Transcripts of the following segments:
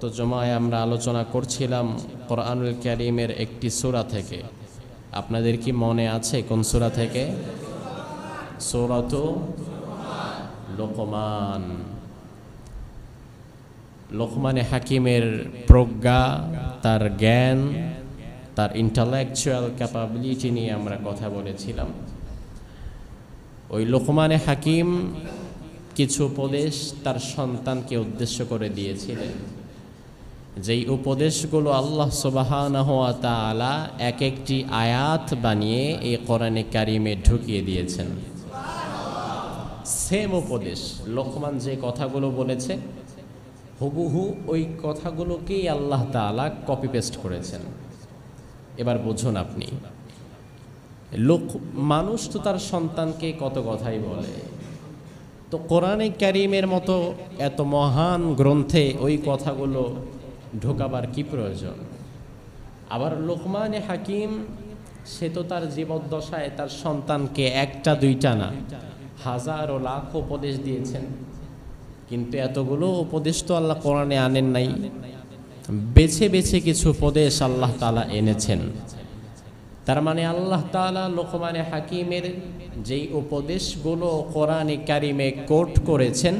তো জমায় আমরা আলোচনা করছিলাম কোরআনুল ক্যারিমের একটি সুরা থেকে আপনাদের কি মনে আছে কোন সুরা থেকে সৌরত লোকমান লোকমানে হাকিমের প্রজ্ঞা তার জ্ঞান তার ইন্টালেকচুয়াল ক্যাপাবিলিটি নিয়ে আমরা কথা বলেছিলাম ওই লোকমানে হাকিম কিছু উপদেশ তার সন্তানকে উদ্দেশ্য করে দিয়েছিলেন যেই উপদেশগুলো আল্লাহ সুবাহানহা তালা এক একটি আয়াত বানিয়ে এই কোরআনে কারিমে ঢুকিয়ে দিয়েছেন সেম উপদেশ লোকমান যে কথাগুলো বলেছে হুবুহু ওই কথাগুলোকেই আল্লাহ তালা কপি পেস্ট করেছেন এবার বুঝুন আপনি লোক মানুষ তো তার সন্তানকে কত কথাই বলে তো কোরআনে ক্যারিমের মতো এত মহান গ্রন্থে ওই কথাগুলো ঢোকাবার কি প্রয়োজন আবার লোকমানে হাকিম সে তো তার জীবদ্দশায় তার সন্তানকে একটা দুইটা না হাজার ও লাখ উপদেশ দিয়েছেন কিন্তু এতগুলো উপদেশ তো আল্লাহ কোরআনে আনেন নাই বেছে বেছে কিছু উপদেশ আল্লাহ তালা এনেছেন তার মানে আল্লাহ তালা লোকমানে হাকিমের যেই উপদেশগুলো কোরআনে কারিমে কোট করেছেন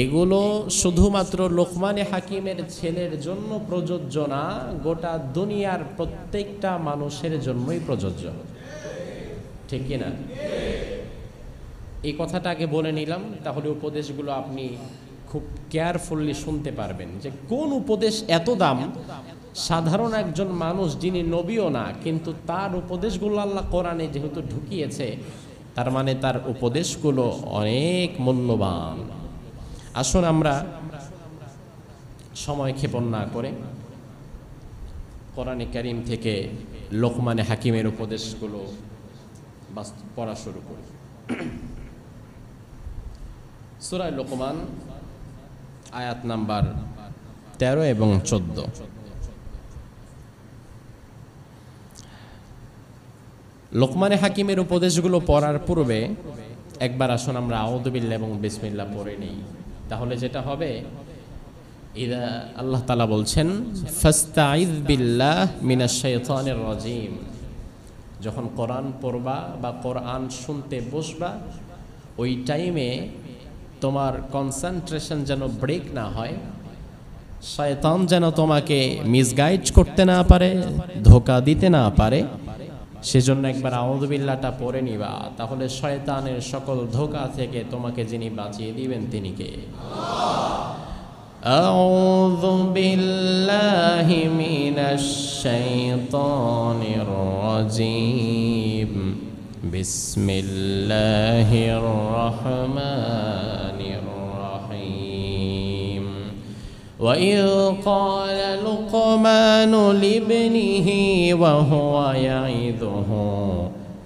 এগুলো শুধুমাত্র লোকমানে হাকিমের ছেলের জন্য প্রযোজ্য না গোটা দুনিয়ার প্রত্যেকটা মানুষের জন্যই প্রযোজ্য ঠিক কিনা এই কথাটা আগে বলে নিলাম তাহলে উপদেশগুলো আপনি খুব কেয়ারফুললি শুনতে পারবেন যে কোন উপদেশ এত দাম সাধারণ একজন মানুষ যিনি নবীও না কিন্তু তার উপদেশগুলো আল্লাহ কোরআনে যেহেতু ঢুকিয়েছে তার মানে তার উপদেশগুলো অনেক মূল্যবান আসুন আমরা সময় ক্ষেপণ না করে কোরআনে করিম থেকে লোকমানে হাকিমের উপদেশগুলো পড়া শুরু করি সুরায় লোকমান আয়াত নাম্বার তেরো এবং চোদ্দ লোকমানে হাকিমের উপদেশগুলো পড়ার পূর্বে একবার আসুন আমরা আউদ্দিল্লা এবং বিসমিল্লা পড়ে নিই তাহলে যেটা হবে ইদা আল্লাহ তালা বলছেন ফাস্তাঈদ বিল্লাহ মিনা শৈতানের রজিম যখন কোরআন পড়বা বা কোরআন শুনতে বসবা ওই টাইমে তোমার কনসেন্ট্রেশন যেন ব্রেক না হয় শয়তান যেন তোমাকে মিসগাইড করতে না পারে ধোকা দিতে না পারে সেজন্য একবার আউদবিল্লাটা পরে নিবা তাহলে শয়তানের সকল ধোকা থেকে তোমাকে যিনি বাঁচিয়ে দিবেন তিনি কে أعوذ بالله من الشيطان الرجيم بسم الله الرحمن وإذ قال لقمان لابنه وهو يعظه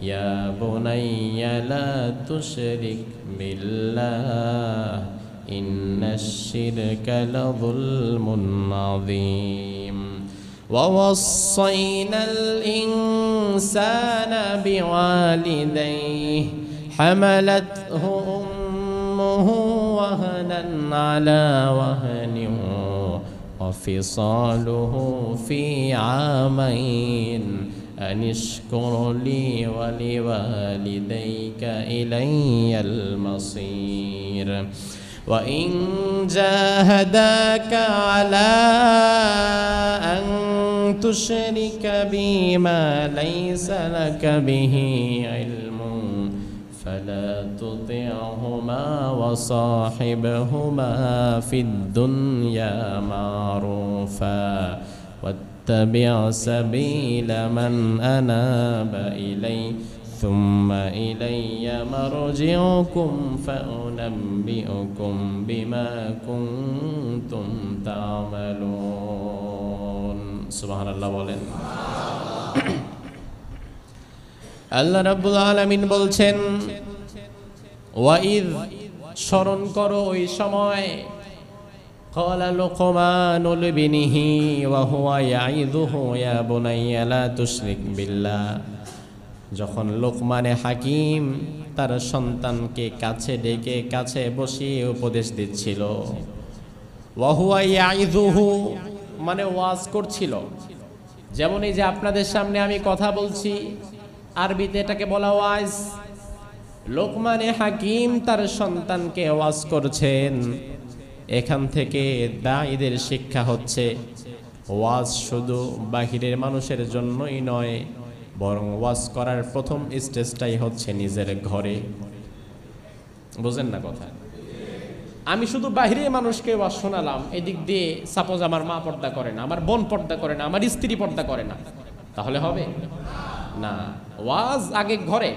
يا بني لا تشرك بالله إن الشرك لظلم عظيم ووصينا الإنسان بوالديه حملته أمه وهنا على وهن وفصاله في عامين أن اشكر لي ولوالديك إلي المصير وإن جاهداك على أن تشرك بي ما ليس لك به علم فلا تطعهما وصاحبهما في الدنيا معروفا واتبع سبيل من أناب إلي ثم إلي مرجعكم فأنبئكم بما كنتم تعملون سبحان الله বলেন আল্লাহ রাব্বুল আলামিন বলছেন ওয়াইদ স্মরণ করো ওই সময় বিল্লাহ যখন লোকমানে হাকিম তার সন্তানকে কাছে ডেকে কাছে বসিয়ে উপদেশ দিচ্ছিল মানে ওয়াজ করছিল যেমন এই যে আপনাদের সামনে আমি কথা বলছি আরবিতে এটাকে বলা ওয়াজ লোকমানে হাকিম তার সন্তানকে ওয়াজ করছেন এখান থেকে দায়ীদের শিক্ষা হচ্ছে ওয়াজ শুধু বাহিরের মানুষের জন্যই নয় বরং ওয়াজ করার প্রথম স্টেজটাই হচ্ছে নিজের ঘরে বোঝেন না কথা আমি শুধু বাহিরে মানুষকে ওয়াজ শোনালাম এদিক দিয়ে সাপোজ আমার মা পর্দা করে না আমার বোন পর্দা করে না আমার স্ত্রী পর্দা করে না তাহলে হবে না ওয়াজ আগে ঘরে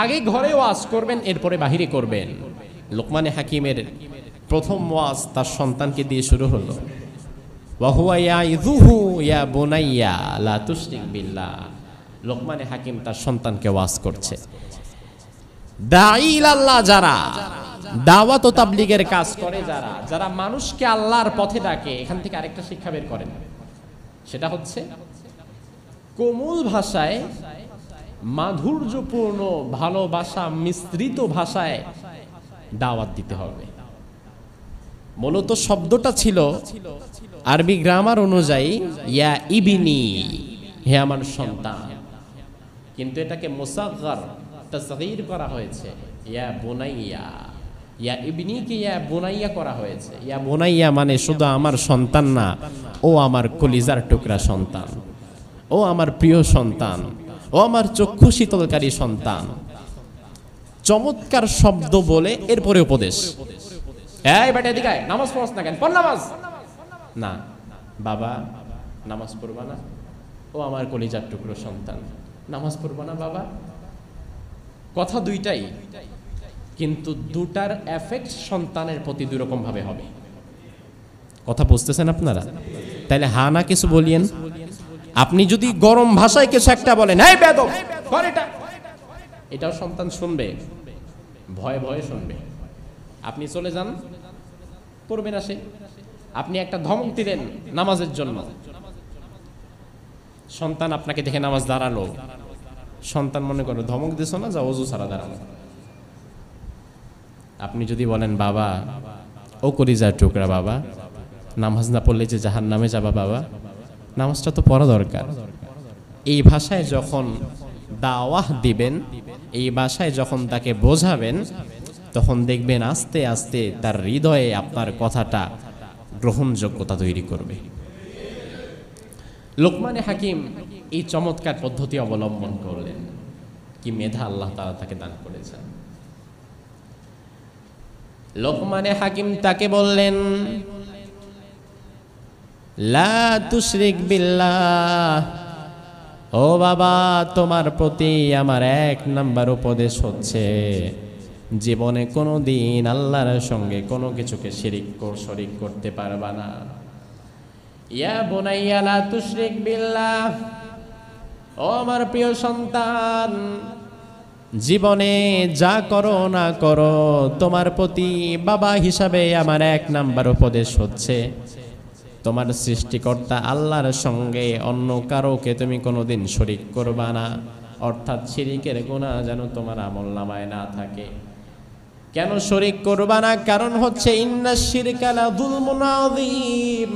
আগে ঘরে ওয়াজ করবেন এরপরে বাহিরে করবেন লোকমানে হাকিমের প্রথম ওয়াজ তার সন্তানকে দিয়ে শুরু হলো লোকমানে হাকিম তার সন্তানকে ওয়াজ করছে দাইল আল্লাহ যারা দাওয়াত ও তাবলিগের কাজ করে যারা যারা মানুষকে আল্লাহর পথে ডাকে এখান থেকে আরেকটা শিক্ষা বের করেন সেটা হচ্ছে কোমল ভাষায় মাধুর্যপূর্ণ ভালোবাসা মিশ্রিত ভাষায় দাওয়াত দিতে হবে মূলত শব্দটা ছিল আরবি গ্রামার অনুযায়ী ইয়া ইবিনি হে আমার সন্তান কিন্তু এটাকে মোসাগর তসগির করা হয়েছে ইয়া বোনাইয়া ইয়া কে ইয়া বোনাইয়া করা হয়েছে ইয়া বোনাইয়া মানে শুধু আমার সন্তান না ও আমার কলিজার টুকরা সন্তান ও আমার প্রিয় সন্তান ও আমার চক্ষু শীতলকারী সন্তান চমৎকার শব্দ বলে এরপরে উপদেশ এই বেটা এদিকে নামাজ পড়স না কেন নামাজ না বাবা নামাজ পড়বা না ও আমার কলিজার টুকরো সন্তান নামাজ পড়বা না বাবা কথা দুইটাই কিন্তু দুটার এফেক্ট সন্তানের প্রতি দুরকমভাবে হবে কথা বুঝতেছেন আপনারা তাহলে হা না কিছু বলিয়েন আপনি যদি গরম ভাষায় কিছু একটা বলেন এটাও সন্তান শুনবে ভয়ে ভয়ে শুনবে আপনি চলে যান পড়বেন আসে আপনি একটা ধমক দিলেন নামাজের জন্য সন্তান আপনাকে দেখে নামাজ দাঁড়ালো সন্তান মনে করো ধমক দিস না যা অজু ছাড়া দাঁড়ালো আপনি যদি বলেন বাবা ও করি যা টুকরা বাবা নামাজ না পড়লে যে জাহার নামে যাবা বাবা নামাজটা তো পড়া দরকার এই ভাষায় যখন দাওয়াহ দিবেন এই ভাষায় যখন তাকে বোঝাবেন তখন দেখবেন আস্তে আস্তে তার হৃদয়ে আপনার কথাটা গ্রহণযোগ্যতা তৈরি করবে লোকমানে হাকিম এই চমৎকার পদ্ধতি অবলম্বন করলেন কি মেধা আল্লাহ তারা তাকে দান করেছেন লোকমানে হাকিম তাকে বললেন লা তুশরিক বিল্লাহ ও বাবা তোমার প্রতি আমার এক নাম্বার উপদেশ হচ্ছে জীবনে কোনো দিন আল্লাহর সঙ্গে কোনো কিছুকে শিরিক শরিক করতে পারবা না ইয়া বোনাইয়া লা তুশরিক বিল্লাহ ও আমার প্রিয় সন্তান জীবনে যা করো না করো তোমার প্রতি বাবা হিসাবে আমার এক নাম্বার উপদেশ হচ্ছে তোমার সৃষ্টিকর্তা আল্লাহর সঙ্গে অন্য কারোকে তুমি কোনোদিন শরিক করবা না অর্থাৎ শিরিকের গোনা যেন তোমার আমল নামায় না থাকে কেন শরিক করবা না কারণ হচ্ছে ইন্না শিরকালা দুলমুনাদিম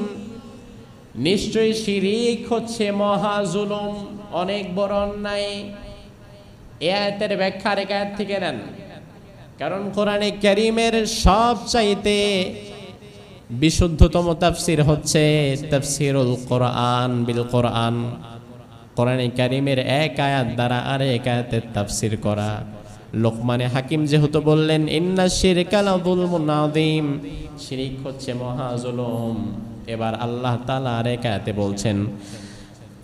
নিশ্চয়ই শিরিক হচ্ছে মহাজুলুম অনেক বড় অন্যায় এ আয়াতের ব্যাখ্যা রেখায়াত থেকে নেন কারণ কোরআনে করিমের সব চাইতে বিশুদ্ধতম তাফসির হচ্ছে তাফসিরুল কোরআন বিল কোরআন কোরআন কারিমের এক আয়াত দ্বারা আর এক আয়াতের তাফসির করা লোকমানে হাকিম যেহেতু বললেন ইন্না শিরকালাদুল মুনাদিম শিরিক হচ্ছে মহাজুলুম এবার আল্লাহ তাআলা আর এক আয়াতে বলছেন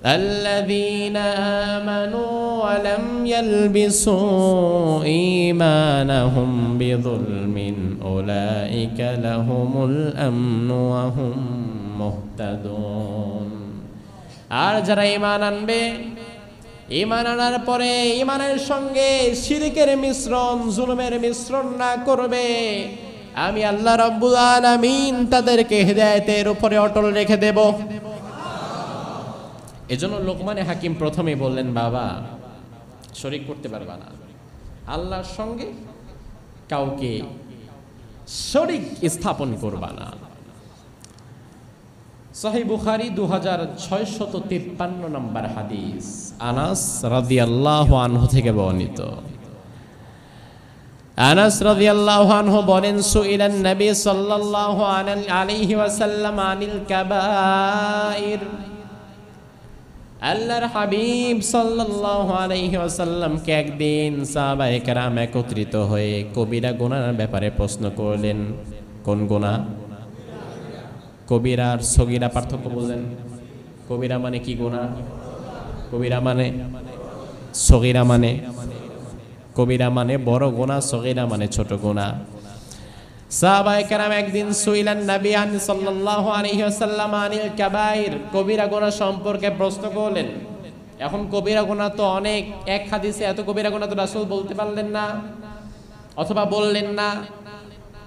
الذين آمنوا ولم يلبسوا إيمانهم بظلم أولئك لهم الأمن وهم মুহতাদুন আর যারা ইমান আনবে ইমান আনার পরে ইমানের সঙ্গে শিরিকের মিশ্রণ জুলুমের মিশ্রণ না করবে আমি আল্লাহ রব্বুল আলামিন তাদেরকে হৃদায়তের উপরে অটল রেখে দেব এজন্য লোকমানে হাকিম প্রথমে বললেন বাবা শরিক করতে পারবা না আল্লাহর সঙ্গে কাউকে শরিক স্থাপন করবা না সাহি বুখারি দু হাজার ছয়শত তিপ্পান্ন নম্বর হাদিস আনাস রাদি আল্লাহ আনহ থেকে বর্ণিত আনাস রাদি আল্লাহ আনহ বলেন সুইলান নবী সাল্লাল্লাহু আলাইহি ওয়াসাল্লাম আনিল কাবাইর আল্লাহর হাবিব সাল্লাসাল্লামকে একদিন সাহবা রাম একত্রিত হয়ে কবিরা গোনার ব্যাপারে প্রশ্ন করলেন কোন গোনা কবিরা আর সগিরা পার্থক্য বললেন কবিরা মানে কি গোনা কবিরা মানে সগিরা মানে কবিরা মানে বড় গোনা সগিরা মানে ছোট গোনা সাহাবায়ে কেরাম একদিন সুইলান নবী আন সাল্লাল্লাহু আলাইহি ওয়াসাল্লাম আনিল কাবাইর কবিরা গুনাহ সম্পর্কে প্রশ্ন করলেন এখন কবিরা গুনাহ তো অনেক এক হাদিসে এত কবিরা গুনাহ তো রাসূল বলতে পারলেন না অথবা বললেন না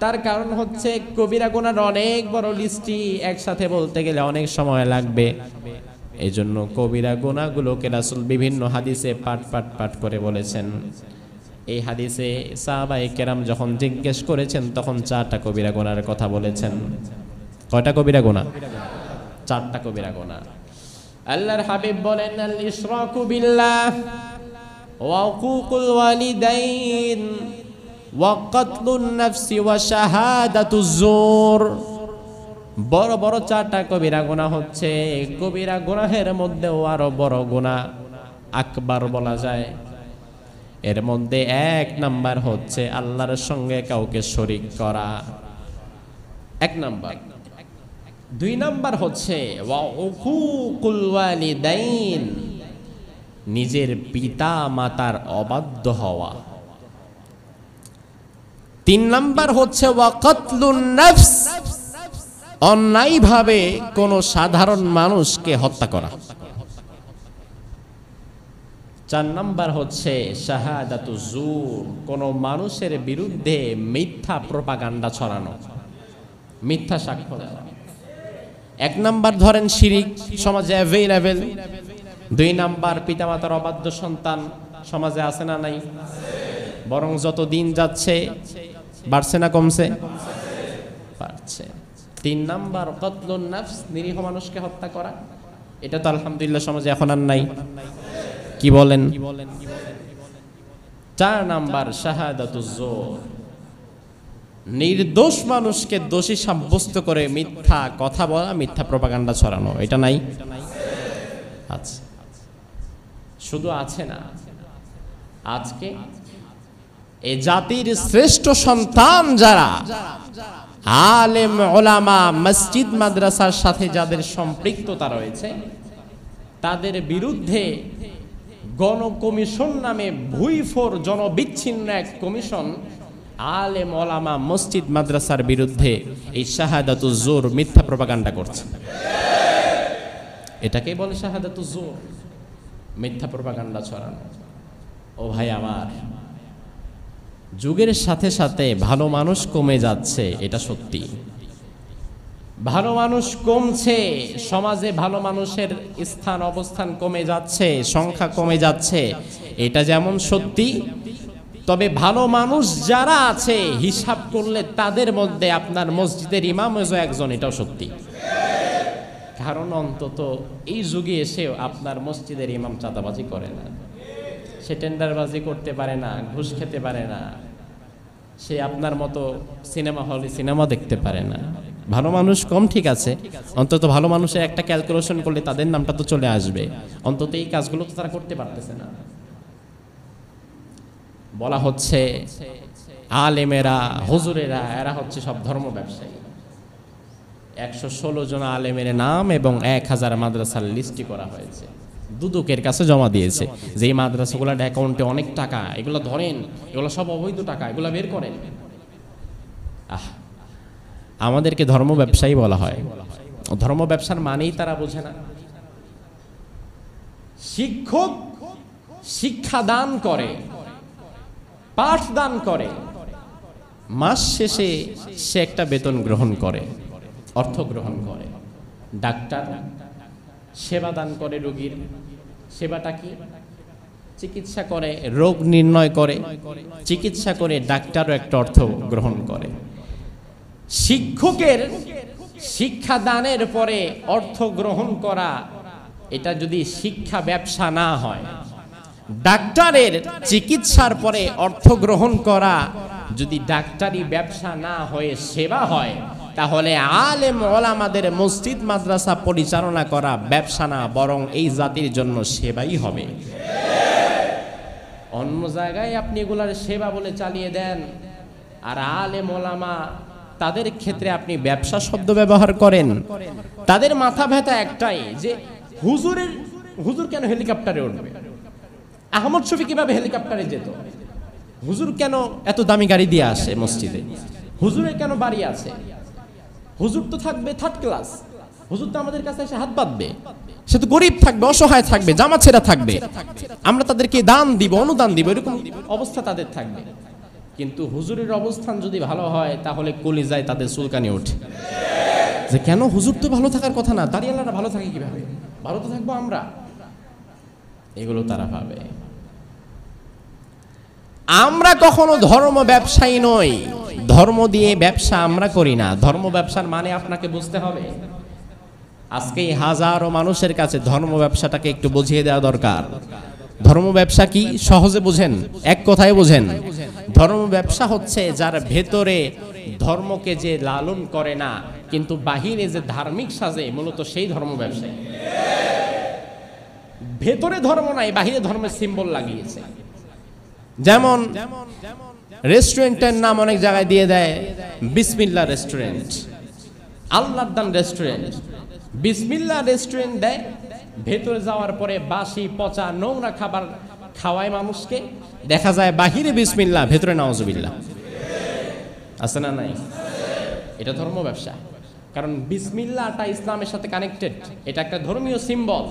তার কারণ হচ্ছে কবিরা গোনার অনেক বড় লিস্টি একসাথে বলতে গেলে অনেক সময় লাগবে এই জন্য কবিরা গুনাহগুলোকে রাসূল বিভিন্ন হাদিসে পাট পাট পাট করে বলেছেন এই হাদিসে সাহাবা কেরাম যখন জিজ্ঞেস করেছেন তখন চারটা কবিরা গোনার কথা বলেছেন কয়টা কবিরা গোনা চারটা কবিরা গোনা আল্লাহর হাবিব বলেন আল ইশরাকু বিল্লাহ ওয়া উকুকুল ওয়ালিদাইন ওয়া কাতলুন নাফসি ওয়া শাহাদাতুজ জুর বড় বড় চারটা কবিরা গোনা হচ্ছে কবিরা গোনাহের মধ্যেও আরো বড় গোনা আকবার বলা যায় এর মধ্যে এক নাম্বার হচ্ছে আল্লাহর সঙ্গে কাউকে শরিক করা এক নাম্বার দুই নাম্বার হচ্ছে নিজের পিতা মাতার অবাধ্য হওয়া তিন নাম্বার হচ্ছে অন্যায়ভাবে কোনো সাধারণ মানুষকে হত্যা করা চার নাম্বার হচ্ছে শাহাদাতু জুর কোনো মানুষের বিরুদ্ধে মিথ্যা প্রপাগান্ডা ছড়ানো মিথ্যা সাক্ষ্য এক নাম্বার ধরেন শিরিক সমাজে অ্যাভেলেবেল দুই নাম্বার পিতামাতার অবাধ্য সন্তান সমাজে আছে না নাই বরং যত দিন যাচ্ছে বাড়ছে না কমছে বাড়ছে তিন নাম্বার কতল নাফস নিরীহ মানুষকে হত্যা করা এটা তো আলহামদুলিল্লাহ সমাজে এখন আর নাই কি বলেন চার নাম্বার শাহাদাতুজোর নির্দোষ মানুষকে দোষী সাব্যস্ত করে মিথ্যা কথা বলা মিথ্যা প্রপাগান্ডা ছড়ানো এটা নাই আচ্ছা শুধু আছে না আজকে এ জাতির শ্রেষ্ঠ সন্তান যারা আলেম ওলামা মসজিদ মাদ্রাসার সাথে যাদের সম্পৃক্ততা রয়েছে তাদের বিরুদ্ধে গণকমিশন নামে ভুইফোর জনবিচ্ছিন্ন এক কমিশন আলে মলামা মসজিদ মাদ্রাসার বিরুদ্ধে এই শাহাদাতু জোর মিথ্যা প্রপাগান্ডা করছে এটাকে বলে শাহাদাতু জোর মিথ্যা প্রপাগান্ডা ছড়ানো ও ভাই আমার যুগের সাথে সাথে ভালো মানুষ কমে যাচ্ছে এটা সত্যি ভালো মানুষ কমছে সমাজে ভালো মানুষের স্থান অবস্থান কমে যাচ্ছে সংখ্যা কমে যাচ্ছে এটা যেমন সত্যি তবে ভালো মানুষ যারা আছে হিসাব করলে তাদের মধ্যে আপনার মসজিদের ইমাম একজন এটাও সত্যি কারণ অন্তত এই যুগে এসেও আপনার মসজিদের ইমাম চাঁদাবাজি করে না সে টেন্ডারবাজি করতে পারে না ঘুষ খেতে পারে না সে আপনার মতো সিনেমা হলে সিনেমা দেখতে পারে না ভালো মানুষ কম ঠিক আছে অন্তত ভালো মানুষের একটা ক্যালকুলেশন করলে তাদের নামটা তো চলে আসবে অন্তত এই কাজগুলো তো তারা করতে পারতেছে না বলা হচ্ছে আলেমেরা হজুরেরা এরা হচ্ছে সব ধর্ম ব্যবসায়ী একশো ষোলো জন আলেমের নাম এবং এক হাজার মাদ্রাসার লিস্টটি করা হয়েছে দুদকের কাছে জমা দিয়েছে যে মাদ্রাসাগুলার অ্যাকাউন্টে অনেক টাকা এগুলো ধরেন এগুলো সব অবৈধ টাকা এগুলো বের করেন আহ আমাদেরকে ধর্ম ব্যবসায়ী বলা হয় ধর্ম ব্যবসার মানেই তারা বোঝে না শিক্ষক শিক্ষা দান করে পাঠ দান করে মাস শেষে সে একটা বেতন গ্রহণ করে অর্থ গ্রহণ করে ডাক্তার সেবা দান করে রোগীর সেবাটা কি চিকিৎসা করে রোগ নির্ণয় করে চিকিৎসা করে ডাক্তারও একটা অর্থ গ্রহণ করে শিক্ষকের শিক্ষাদানের পরে অর্থ গ্রহণ করা এটা যদি শিক্ষা ব্যবসা না হয় ডাক্তারের চিকিৎসার পরে অর্থ গ্রহণ করা যদি ডাক্তারি ব্যবসা না হয়ে সেবা হয় তাহলে আলেম ওলামাদের মসজিদ মাদ্রাসা পরিচালনা করা ব্যবসা না বরং এই জাতির জন্য সেবাই হবে অন্য জায়গায় আপনি এগুলার সেবা বলে চালিয়ে দেন আর আলেম ওলামা তাদের ক্ষেত্রে আপনি ব্যবসা শব্দ ব্যবহার করেন তাদের মাথা ব্যথা একটাই যে হুজুরের হুজুর কেন হেলিকপ্টারে উঠবে আহমদ শফি কিভাবে হেলিকপ্টারে যেত হুজুর কেন এত দামি গাড়ি দিয়ে আসে মসজিদে হুজুরে কেন বাড়ি আছে হুজুর তো থাকবে থার্ড ক্লাস হুজুর তো আমাদের কাছে এসে হাত বাঁধবে সে তো গরিব থাকবে অসহায় থাকবে জামা ছেড়া থাকবে আমরা তাদেরকে দান দিব অনুদান দিব এরকম অবস্থা তাদের থাকবে কিন্তু হুজুরের অবস্থান যদি ভালো হয় তাহলে কলি যায় তাদের চুলকানি ওঠে যে কেন হুজুর তো ভালো থাকার কথা না তারই ভালো থাকে কীভাবে ভালো তো থাকবো আমরা এগুলো তারা ভাবে আমরা কখনো ধর্ম ব্যবসায়ী নই ধর্ম দিয়ে ব্যবসা আমরা করি না ধর্ম ব্যবসার মানে আপনাকে বুঝতে হবে আজকে হাজারো মানুষের কাছে ধর্ম ব্যবসাটাকে একটু বুঝিয়ে দেওয়া দরকার ধর্ম ব্যবসা কি সহজে বোঝেন এক কথায় বোঝেন ধর্ম ব্যবসা হচ্ছে যার ভেতরে ধর্মকে যে লালন করে না কিন্তু বাহিরে যে ধার্মিক সাজে মূলত সেই ধর্ম ব্যবসা ভেতরে ধর্ম নাই বাহিরে ধর্মের সিম্বল লাগিয়েছে যেমন রেস্টুরেন্টের নাম অনেক জায়গায় দিয়ে দেয় Bismillah restaurant Allahdan restaurant Bismillah restaurant দেয় ভেতরে যাওয়ার পরে বাসি পচা নোংরা খাবার খাওয়ায় মানুষকে দেখা যায় বাহিরে বিসমিল্লা ভেতরে নওয়াজবিল্লা আছে না নাই এটা ধর্ম ব্যবসা কারণ বিসমিল্লাটা ইসলামের সাথে কানেক্টেড এটা একটা ধর্মীয় সিম্বল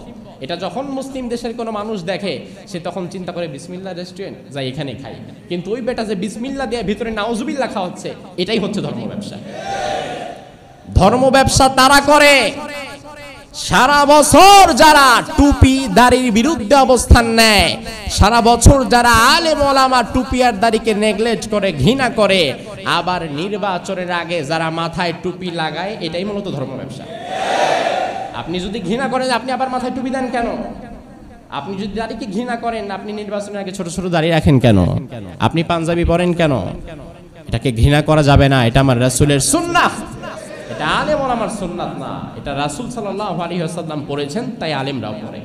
এটা যখন মুসলিম দেশের কোনো মানুষ দেখে সে তখন চিন্তা করে বিসমিল্লা রেস্টুরেন্ট যাই এখানে খাই কিন্তু ওই বেটা যে বিসমিল্লা দিয়ে ভিতরে নাউজবিল্লা খাওয়া হচ্ছে এটাই হচ্ছে ধর্ম ব্যবসা ধর্ম ব্যবসা তারা করে সারা বছর যারা টুপি দাড়ির বিরুদ্ধে অবস্থান নেয় সারা বছর যারা আলে মোলামা টুপি আর দাড়িকে নেগলেক্ট করে ঘৃণা করে আবার নির্বাচনের আগে যারা মাথায় টুপি লাগায় এটাই মূলত ধর্ম ব্যবসা আপনি যদি ঘৃণা করেন আপনি আবার মাথায় টুপি দেন কেন আপনি যদি দাড়িকে ঘৃণা করেন আপনি নির্বাচনের আগে ছোট ছোট দাঁড়িয়ে রাখেন কেন আপনি পাঞ্জাবি পরেন কেন এটাকে ঘৃণা করা যাবে না এটা আমার রাসুলের সুন্নাহ এটা আলেম আমার সুন্নাত না এটা রাসুল সাল্লাহ আলী আসাল্লাম পড়েছেন তাই আলেমরাও পড়ে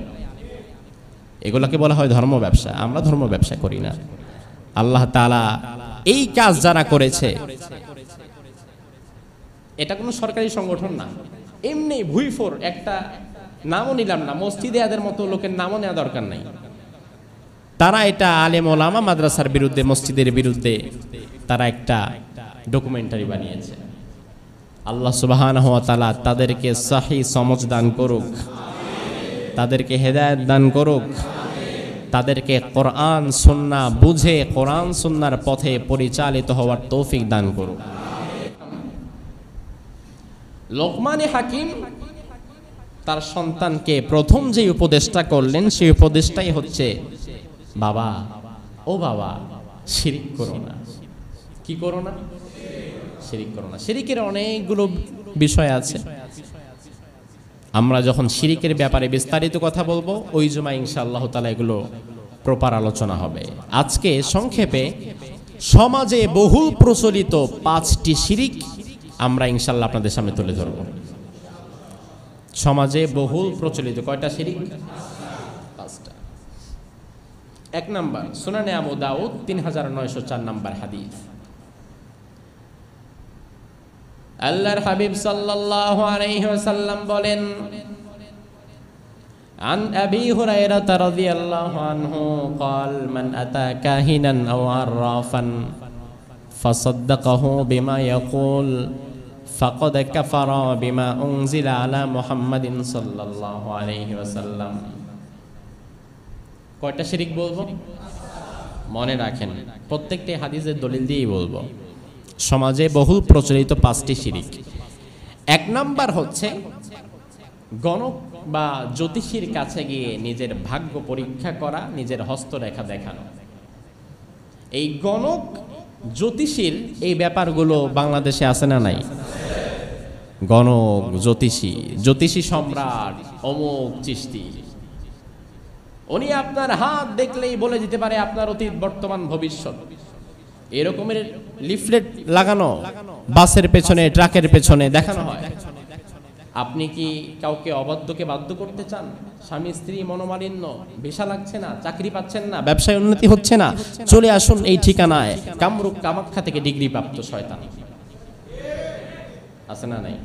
এগুলোকে বলা হয় ধর্ম ব্যবসা আমরা ধর্ম ব্যবসা করি না আল্লাহ তালা এই কাজ যারা করেছে এটা কোনো সরকারি সংগঠন না এমনি ফোর একটা নামও নিলাম না মসজিদে আদের মতো লোকের নামও নেওয়া দরকার নাই তারা এটা আলেম ওলামা মাদ্রাসার বিরুদ্ধে মসজিদের বিরুদ্ধে তারা একটা ডকুমেন্টারি বানিয়েছে আল্লাহ সুবাহান তালা তাদেরকে সাহি সমজ দান করুক তাদেরকে হেদায়ত দান করুক তাদেরকে কোরআন সুন্না বুঝে কোরআন সুন্নার পথে পরিচালিত হওয়ার তৌফিক দান করুক লোকমানে হাকিম তার সন্তানকে প্রথম যে উপদেশটা করলেন সেই উপদেশটাই হচ্ছে বাবা ও বাবা শিরিক করো না কি করো না শিরিক করো না শিরিকের অনেকগুলো বিষয় আছে আমরা যখন শিরিকের ব্যাপারে বিস্তারিত কথা বলবো ওই জমা ইনশাআল্লাহ তালা এগুলো প্রপার আলোচনা হবে আজকে সংক্ষেপে সমাজে বহুল প্রচলিত পাঁচটি শিরিক আমরা ইনশাল্লাহ আপনাদের সামনে তুলে ধরব সমাজে বহুল প্রচলিত কয়টা শিরিক এক নাম্বার সোনানে আবু দাউদ তিন হাজার নয়শো চার নাম্বার হাদিস আল্লাহর হাবিব সাল্লাল্লাহু আলাইহি ওয়াসাল্লাম বলেন عن أبي هريرة رضي الله عنه قال من أتى كاهنا أو عرافا فصدقه بما يقول فقد كفر بما أنزل على محمد صلى الله عليه وسلم কয়টা শিরিক বলবো মনে রাখেন প্রত্যেকটি হাদিসের দলিল দিয়েই বলবো সমাজে বহুল প্রচলিত পাঁচটি শিরিক এক নাম্বার হচ্ছে গণক বা জ্যোতিষীর কাছে গিয়ে নিজের ভাগ্য পরীক্ষা করা নিজের হস্তরেখা দেখানো এই গণক জ্যোতিষীর এই ব্যাপারগুলো বাংলাদেশে আছে না নাই গণক জ্যোতিষী জ্যোতিষী সম্রাট অমুক চিস্তি উনি আপনার হাত দেখলেই বলে দিতে পারে আপনার অতীত বর্তমান ভবিষ্যৎ এরকমের লিফলেট লাগানো বাসের পেছনে ট্রাকের পেছনে দেখানো হয় আপনি কি কাউকে অবাধ্যকে বাধ্য করতে চান স্বামী স্ত্রী মনোমালিন্য ভেসা লাগছে না চাকরি পাচ্ছেন না ব্যবসায় উন্নতি হচ্ছে না চলে আসুন এই ঠিকানায় কামরূপ কামাখ্যা থেকে ডিগ্রি প্রাপ্ত শয়তান আছে না নাই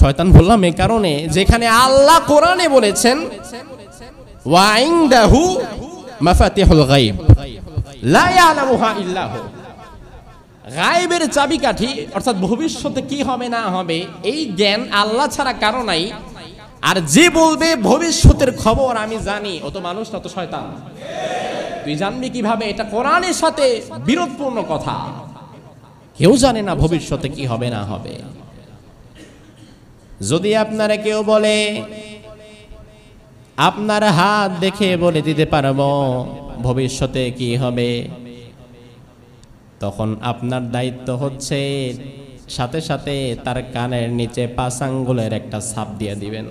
শয়তান বললাম এ কারণে যেখানে আল্লাহ কোরআনে বলেছেন ওয়াইং দাহু মাফাতিহুল গায়ব ইল্লাহ গায়েবের চাবিকাঠি অর্থাৎ ভবিষ্যতে কি হবে না হবে এই জ্ঞান আল্লাহ ছাড়া কারো নাই আর যে বলবে ভবিষ্যতের খবর আমি জানি অত মানুষ তত তো শয়তান তুই জানবি কিভাবে এটা কোরআনের সাথে বিরোধপূর্ণ কথা কেউ জানে না ভবিষ্যতে কি হবে না হবে যদি আপনারা কেউ বলে আপনার হাত দেখে বলে দিতে পারবো ভবিষ্যতে কি হবে তখন আপনার দায়িত্ব হচ্ছে সাথে সাথে তার কানের নিচে পাঁচ আঙ্গুলের একটা ছাপ দিয়ে দিবেন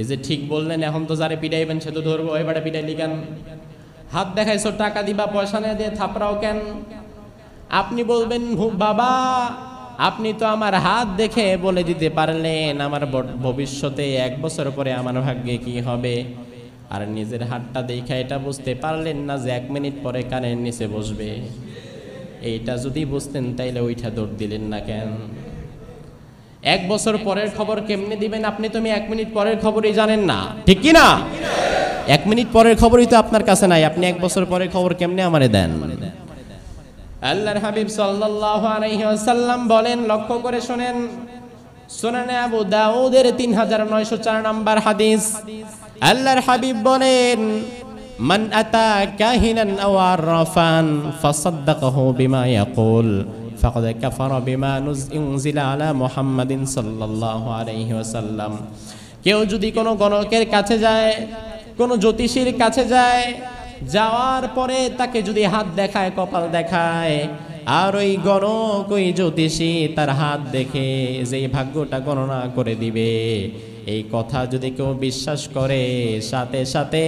এই যে ঠিক বললেন এখন তো যারে পিটাইবেন সে তো ধরবো এবারে পিটাই কেন হাত দেখাইছো টাকা দিবা পয়সা নিয়ে দিয়ে থাপড়াও কেন আপনি বলবেন বাবা আপনি তো আমার হাত দেখে বলে দিতে পারলেন আমার ভবিষ্যতে এক বছর পরে আমার ভাগ্যে কি হবে আর নিজের হাতটা দেখা এটা বুঝতে পারলেন না যে এক মিনিট পরে কানের নিচে বসবে এইটা যদি বুঝতেন তাইলে ওইটা দৌড় দিলেন না কেন এক বছর পরের খবর কেমনে দিবেন আপনি তুমি এক মিনিট পরের খবরই জানেন না ঠিক কি না এক মিনিট পরের খবরই তো আপনার কাছে নাই আপনি এক বছর পরের খবর কেমনে আমারে দেন আল্লাহর হাবিব সাল্লাল্লাহু আলাইহি ওয়াসাল্লাম বলেন লক্ষ্য করে শুনেন সুনানে আবু দাউদের 3904 নম্বর হাদিস আল্লাহর হাবিব বলেন মান আতা কাহিনান আও আরফান ফাসাদদাকাহু বিমা ইয়াকুল ফাকাদ কাফারা বিমা নুজিলা আলা মুহাম্মাদিন সাল্লাল্লাহু আলাইহি ওয়াসাল্লাম কেউ যদি কোনো গণকের কাছে যায় কোনো জ্যোতিষীর কাছে যায় যাওয়ার পরে তাকে যদি হাত দেখায় কপাল দেখায় আর ওই গণক ওই জ্যোতিষী তার হাত দেখে যে ভাগ্যটা গণনা করে দিবে এই কথা যদি কেউ বিশ্বাস করে সাথে সাথে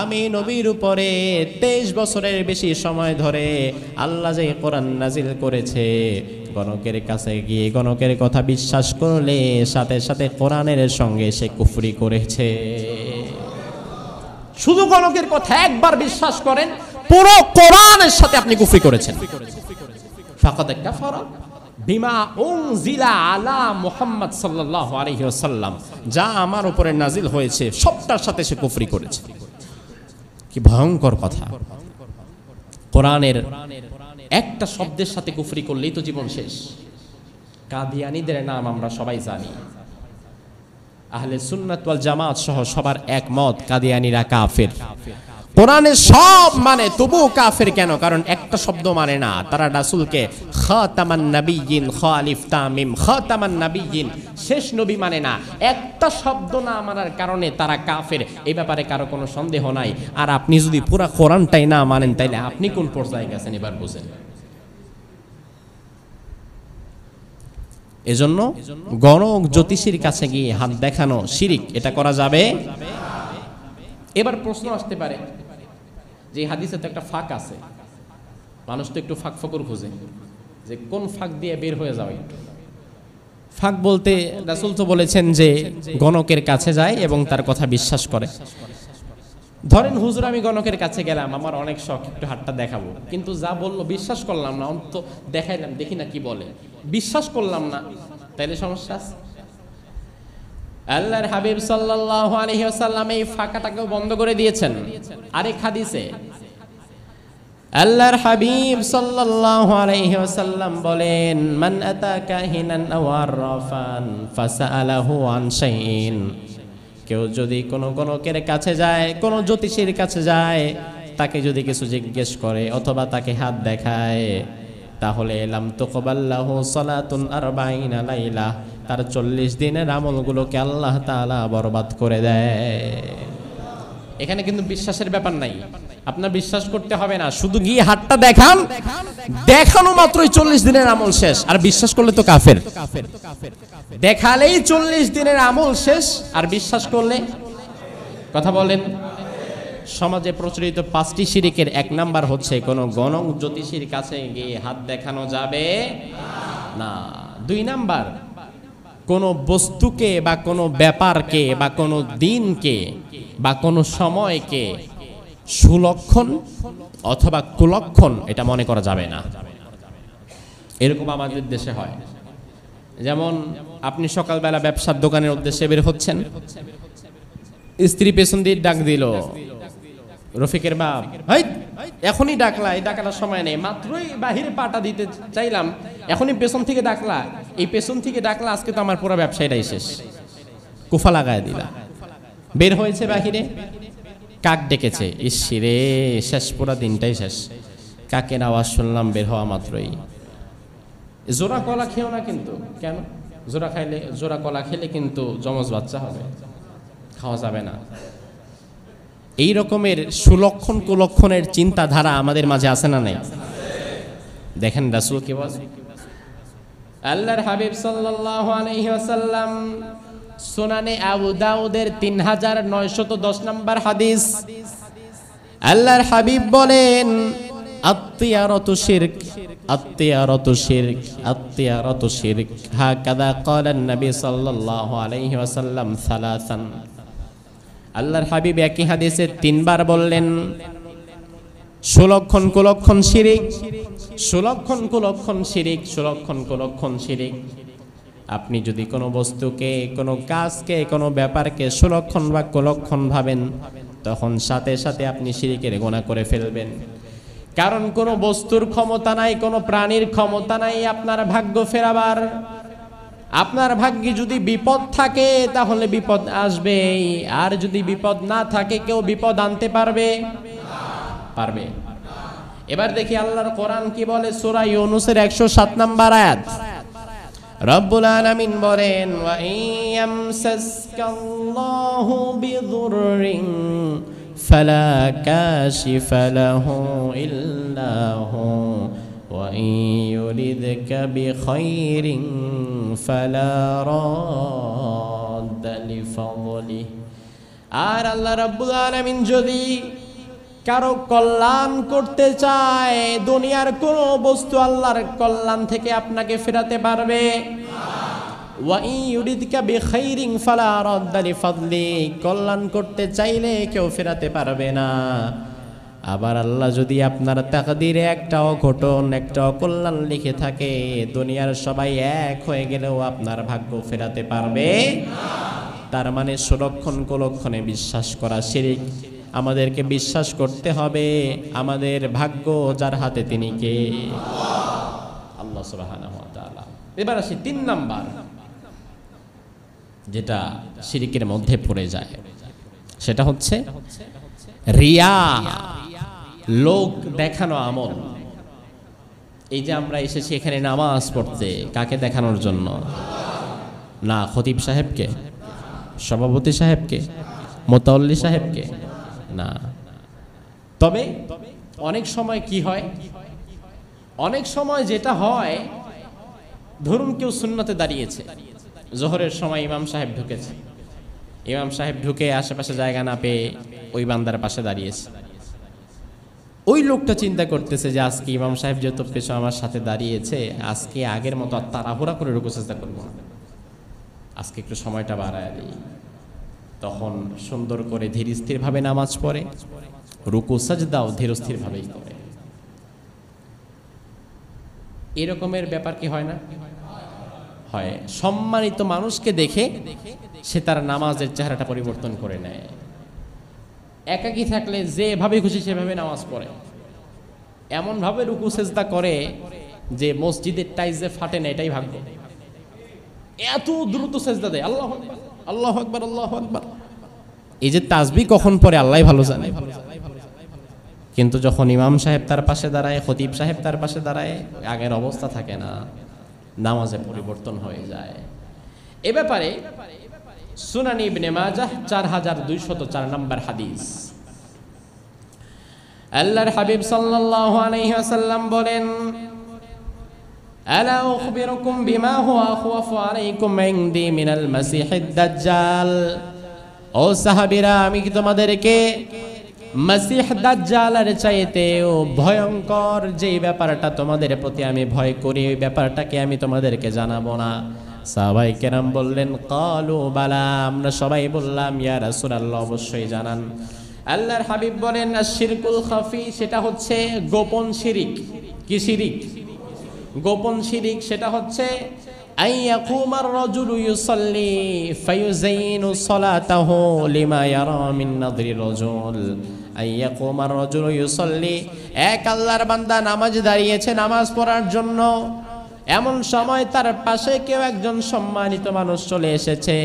আমি নবীর উপরে তেইশ বছরের বেশি সময় ধরে আল্লাহ যে কোরআন নাজিল করেছে গণকের কাছে গিয়ে গণকের কথা বিশ্বাস করলে সাথে সাথে কোরআনের সঙ্গে সে কুফরি করেছে শুধু গণকের কথা একবার বিশ্বাস করেন পুরো কোরআনের সাথে আপনি কুফরি করেছেন ফাঁকা একটা ফরক বিমা উং জিলা আলা মোহাম্মদ সাল্লাহ আলহিহসাল্লাম যা আমার উপরে নাজিল হয়েছে সবটার সাথে সে কুফরি করেছে কি ভয়ঙ্কর কথা কোরআনের একটা শব্দের সাথে কুফরি করলেই তো জীবন শেষ কাদিয়ানিদের নাম আমরা সবাই জানি আহলে সুন্নাত জামাত সহ সবার একমত কাদিয়ানিরা কাফের কাফের কোরআনে সব মানে তবুও কাফের কেন কারণ একটা শব্দ মানে না তারা রাসুলকে তামান খাতামান খ আলিফ তামিম তামান নাবিয়িন শেষ নবী মানে না একটা শব্দ না মানার কারণে তারা কাফের এ ব্যাপারে কারো কোনো সন্দেহ নাই আর আপনি যদি পুরা কোরআনটাই না মানেন তাইলে আপনি কোন পর্যায়ে গেছেন এবার বুঝেন এজন্য গণক জ্যোতিষীর কাছে গিয়ে হাত দেখানো শিরিক এটা করা যাবে এবার প্রশ্ন আসতে পারে যে হাদিসে তো একটা ফাঁক আছে মানুষ তো একটু ফাঁক ফকর খুঁজে যে কোন ফাঁক দিয়ে বের হয়ে যাওয়া একটু ফাঁক বলতে রাসুল তো বলেছেন যে গণকের কাছে যায় এবং তার কথা বিশ্বাস করে ধরেন হুজুর আমি গণকের কাছে গেলাম আমার অনেক শখ একটু হাটটা দেখাবো কিন্তু যা বলল বিশ্বাস করলাম না অন্ত দেখাইলাম দেখি না কি বলে বিশ্বাস করলাম না তাইলে সমস্যা আছে আল্লাহর হাবিব আলাইহি ওয়াসাল্লাম এই ফাঁকাটাকেও বন্ধ করে দিয়েছেন আরেক হাদিসে আল্লাহর হাবিব সাল্লাল্লাহু আলাইহি ওয়াসাল্লাম বলেন মান আতা কাহিনান আও আরফান আন শাইইন কেউ যদি কোনো কের কাছে যায় কোনো জ্যোতিষীর কাছে যায় তাকে যদি কিছু জিজ্ঞেস করে অথবা তাকে হাত দেখায় তাহলে লাম তুকবাল্লাহু সালাতুন আরবাইনা লাইলা তার চল্লিশ দিনের আমলগুলোকে আল্লাহ তালা বরবাদ করে দেয় এখানে কিন্তু বিশ্বাসের ব্যাপার নাই আপনার বিশ্বাস করতে হবে না শুধু গিয়ে হাতটা দেখান দেখানো মাত্রই চল্লিশ দিনের আমল শেষ আর বিশ্বাস করলে তো কাফের দেখালেই চল্লিশ দিনের আমল শেষ আর বিশ্বাস করলে কথা বলেন সমাজে প্রচলিত পাঁচটি শিরিকের এক নাম্বার হচ্ছে কোনো গণ জ্যোতিষীর কাছে গিয়ে হাত দেখানো যাবে না দুই নাম্বার কোনো বস্তুকে বা কোনো ব্যাপারকে বা কোনো দিনকে বা কোনো সময়কে সুলক্ষণ অথবা কুলক্ষণ এটা মনে করা যাবে না এরকম আমাদের দেশে হয় যেমন আপনি সকালবেলা ব্যবসার দোকানের উদ্দেশ্যে বের হচ্ছেন স্ত্রী পেছন দিয়ে ডাক দিল রফিকের বাপ এখনই ডাকলা এই ডাকার সময় নেই মাত্রই বাহিরে পাটা দিতে চাইলাম এখনই পেছন থেকে ডাকলা এই পেছন থেকে ডাকলা আজকে তো আমার পুরো ব্যবসায়টাই শেষ কুফা লাগায় দিলা বের হয়েছে বাহিরে কাক ডেকেছে রে শেষ পুরা দিনটাই শেষ কাকের আওয়াজ শুনলাম বের হওয়া মাত্রই জোড়া কলা খেও না কিন্তু কেন জোড়া খাইলে জোড়া কলা খেলে কিন্তু জমজ বাচ্চা হবে খাওয়া যাবে না এই রকমের সুলক্ষণ কুলক্ষণের চিন্তাধারা আমাদের মাঝে আছে না নাই দেখেন রাসুল কে বল আল্লাহর হাবিব সাল্লাল্লাহু আলাইহি ওয়াসাল্লাম সুনানে আবু দাউদের 3910 নম্বর হাদিস আল্লাহর হাবিব বলেন আত্তিয়ারাতু শিরক আত্তিয়ারাতু শিরক আত্তিয়ারাতু শিরক হাকাদা ক্বালান নবী সাল্লাল্লাহু আলাইহি ওয়াসাল্লাম সালাসান আল্লাহর হাবিব একই হাদিসে তিনবার বললেন সুলক্ষণ কুলক্ষণ শিরিক সুলক্ষণ কুলক্ষণ শিরিক সুলক্ষণ কুলক্ষণ শিরিক আপনি যদি কোনো বস্তুকে কোনো কাজকে কোনো ব্যাপারকে সুলক্ষণ বা কুলক্ষণ ভাবেন তখন সাথে সাথে আপনি শিরিকের গোনা করে ফেলবেন কারণ কোনো বস্তুর ক্ষমতা নাই কোনো প্রাণীর ক্ষমতা নাই আপনার ভাগ্য ফেরাবার আপনার ভাগ্যে যদি বিপদ থাকে তাহলে বিপদ আসবে আর যদি বিপদ না থাকে কেউ বিপদ আনতে পারবে পারবে এবার দেখি আল্লাহর কোরআন কি বলে অনুসের একশো সাত নম্বর আয়াত রব্বুল বলেন ওয়া ইয়ামসাসকাল্লাহু বিদুররিন ফালা কাশিফা লাহু وإن يردك بخير فلا راد لفضله আর আল্লাহ রাব্বুল আলামিন যদি কারো কল্যাণ করতে চায় দুনিয়ার কোন বস্তু আল্লাহর কল্যাণ থেকে আপনাকে ফেরাতে পারবে ফালা কল্যাণ করতে চাইলে কেউ ফেরাতে পারবে না আবার আল্লাহ যদি আপনার তাকদিরে একটা অঘটন একটা কল্যাণ লিখে থাকে দুনিয়ার সবাই এক হয়ে গেলেও আপনার ভাগ্য ফেরাতে পারবে তার মানে সুরক্ষণ কোলক্ষণে বিশ্বাস করা শিরিক আমাদেরকে বিশ্বাস করতে হবে আমাদের ভাগ্য যার হাতে তিনি কে আল্লাহ এবার আসি তিন নাম্বার যেটা শিরিকের মধ্যে পড়ে যায় সেটা হচ্ছে রিয়া লোক দেখানো আমল এই যে আমরা এসেছি এখানে নামাজ পড়তে কাকে দেখানোর জন্য না খতিব সাহেবকে সভাপতি সাহেবকে মোতাল্লি সাহেবকে না তবে অনেক সময় কি হয় অনেক সময় যেটা হয় ধরুন কেউ সুন্নতে দাঁড়িয়েছে জোহরের সময় ইমাম সাহেব ঢুকেছে ইমাম সাহেব ঢুকে আশেপাশে জায়গা না পেয়ে ওই বান্দার পাশে দাঁড়িয়েছে ওই লোকটা চিন্তা করতেছে যে আজকে ইমাম সাহেব যেহেতু পেছ আমার সাথে দাঁড়িয়েছে আজকে আগের মতো আর তাড়াহুড়া করে রুকু চেষ্টা করবো না আজকে একটু সময়টা বাড়ায় দিই তখন সুন্দর করে ধীর স্থিরভাবে নামাজ পড়ে রুকু সাজদাও ধীর স্থিরভাবেই করে এরকমের ব্যাপার কি হয় না হয় সম্মানিত মানুষকে দেখে সে তার নামাজের চেহারাটা পরিবর্তন করে নেয় একাকি থাকলে যেভাবে খুশি সেভাবে নামাজ পড়ে এমনভাবে রুকু সেজদা করে যে মসজিদের টাইজ যে ফাটে না এটাই ভাগ্য এত দ্রুত সেজদা দেয় আল্লাহ আল্লাহ আকবার আল্লাহ আকবার এই যে তাজবি কখন পরে আল্লাহ ভালো জানে কিন্তু যখন ইমাম সাহেব তার পাশে দাঁড়ায় খতিব সাহেব তার পাশে দাঁড়ায় আগের অবস্থা থাকে না নামাজে পরিবর্তন হয়ে যায় এ ব্যাপারে সুনানি ইবনে মাজাহ চার হাজার দুইশত চার নম্বর হাদিস আল্লাহর হাবিব সাল্লাল্লাহু আলাইহি ওয়াসাল্লাম বলেন আলা উখবিরুকুম বিমা হুয়া আখওয়াফু আলাইকুম ইনদি মিনাল মাসিহিদ দাজ্জাল ও সাহাবীরা আমি কি তোমাদেরকে মাসিহ দাজ্জালের চাইতে ও ভয়ঙ্কর যে ব্যাপারটা তোমাদের প্রতি আমি ভয় করি ওই ব্যাপারটাকে আমি তোমাদেরকে জানাবো না সবাই কেরাম বললেন কালু বালা আমরা সবাই বললাম ইয়া রাসূলুল্লাহ অবশ্যই জানান আল্লাহর হাবিব বলেন শিরকুল খাফি সেটা হচ্ছে গোপন শিরিক কি শিরিক গোপন শিরিক সেটা হচ্ছে আইয়াকুমার লিমা এক আল্লাহর বান্দা নামাজ দাঁড়িয়েছে নামাজ পড়ার জন্য এমন সময় তার পাশে কেউ একজন সম্মানিত মানুষ চলে এসেছে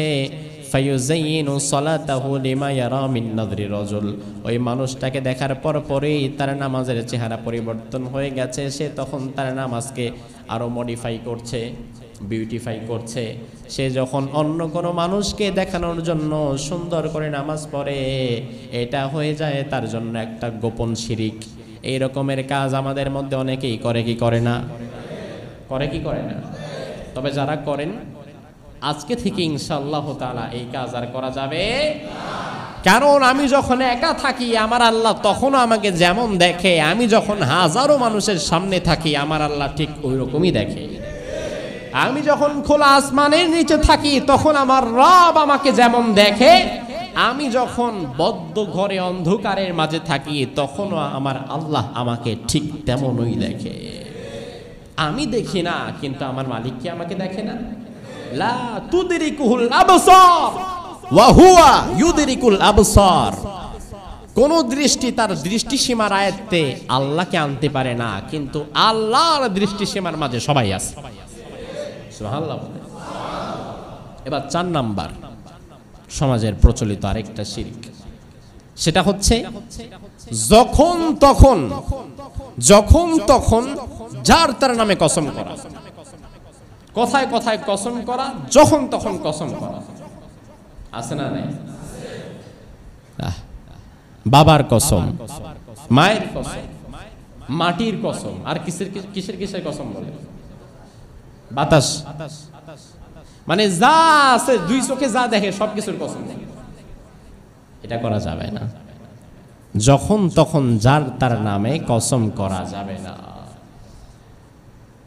ফায়ুজাইনু সলাতাহু লিমা ইয়ারা মিন নাযরি রাজুল ওই মানুষটাকে দেখার পর পরেই তার নামাজের চেহারা পরিবর্তন হয়ে গেছে সে তখন তার নামাজকে আরও মডিফাই করছে বিউটিফাই করছে সে যখন অন্য কোনো মানুষকে দেখানোর জন্য সুন্দর করে নামাজ পড়ে এটা হয়ে যায় তার জন্য একটা গোপন শিরিক এই রকমের কাজ আমাদের মধ্যে অনেকেই করে কি করে না করে কি করে না তবে যারা করেন আজকে থেকে ইনশাল্লাহ তালা এই কাজ আর করা যাবে কারণ আমি যখন একা থাকি আমার আল্লাহ তখন আমাকে যেমন দেখে আমি যখন হাজারো মানুষের সামনে থাকি আমার আল্লাহ ঠিক ওই রকমই দেখে আমি যখন খোলা আসমানের নিচে থাকি তখন আমার রব আমাকে যেমন দেখে আমি যখন বদ্ধ ঘরে অন্ধকারের মাঝে থাকি তখনও আমার আল্লাহ আমাকে ঠিক তেমনই দেখে আমি দেখি না কিন্তু আমার মালিক কি আমাকে দেখে না লা তুদরিকুল আবসার ওয়া হুয়া ইউদরিকুল আবসার কোন দৃষ্টি তার দৃষ্টিসীমার আয়ত্তে আল্লাহকে আনতে পারে না কিন্তু আল্লাহর দৃষ্টিসীমার মাঝে সবাই আছে এবার চার নাম্বার সমাজের প্রচলিত আরেকটা শিরিক সেটা হচ্ছে যখন তখন যখন তখন যার তার নামে কসম করা কথায় কথায় কসম করা যখন তখন কসম করা আছে না নাই বাবার কসম মায়ের কসম মাটির কসম আর কিসের কিসের কিসের কসম বলে বাতাস মানে যা আছে দুই চোখে যা দেখে সব কিছুর কসম এটা করা যাবে না যখন তখন যার তার নামে কসম করা যাবে না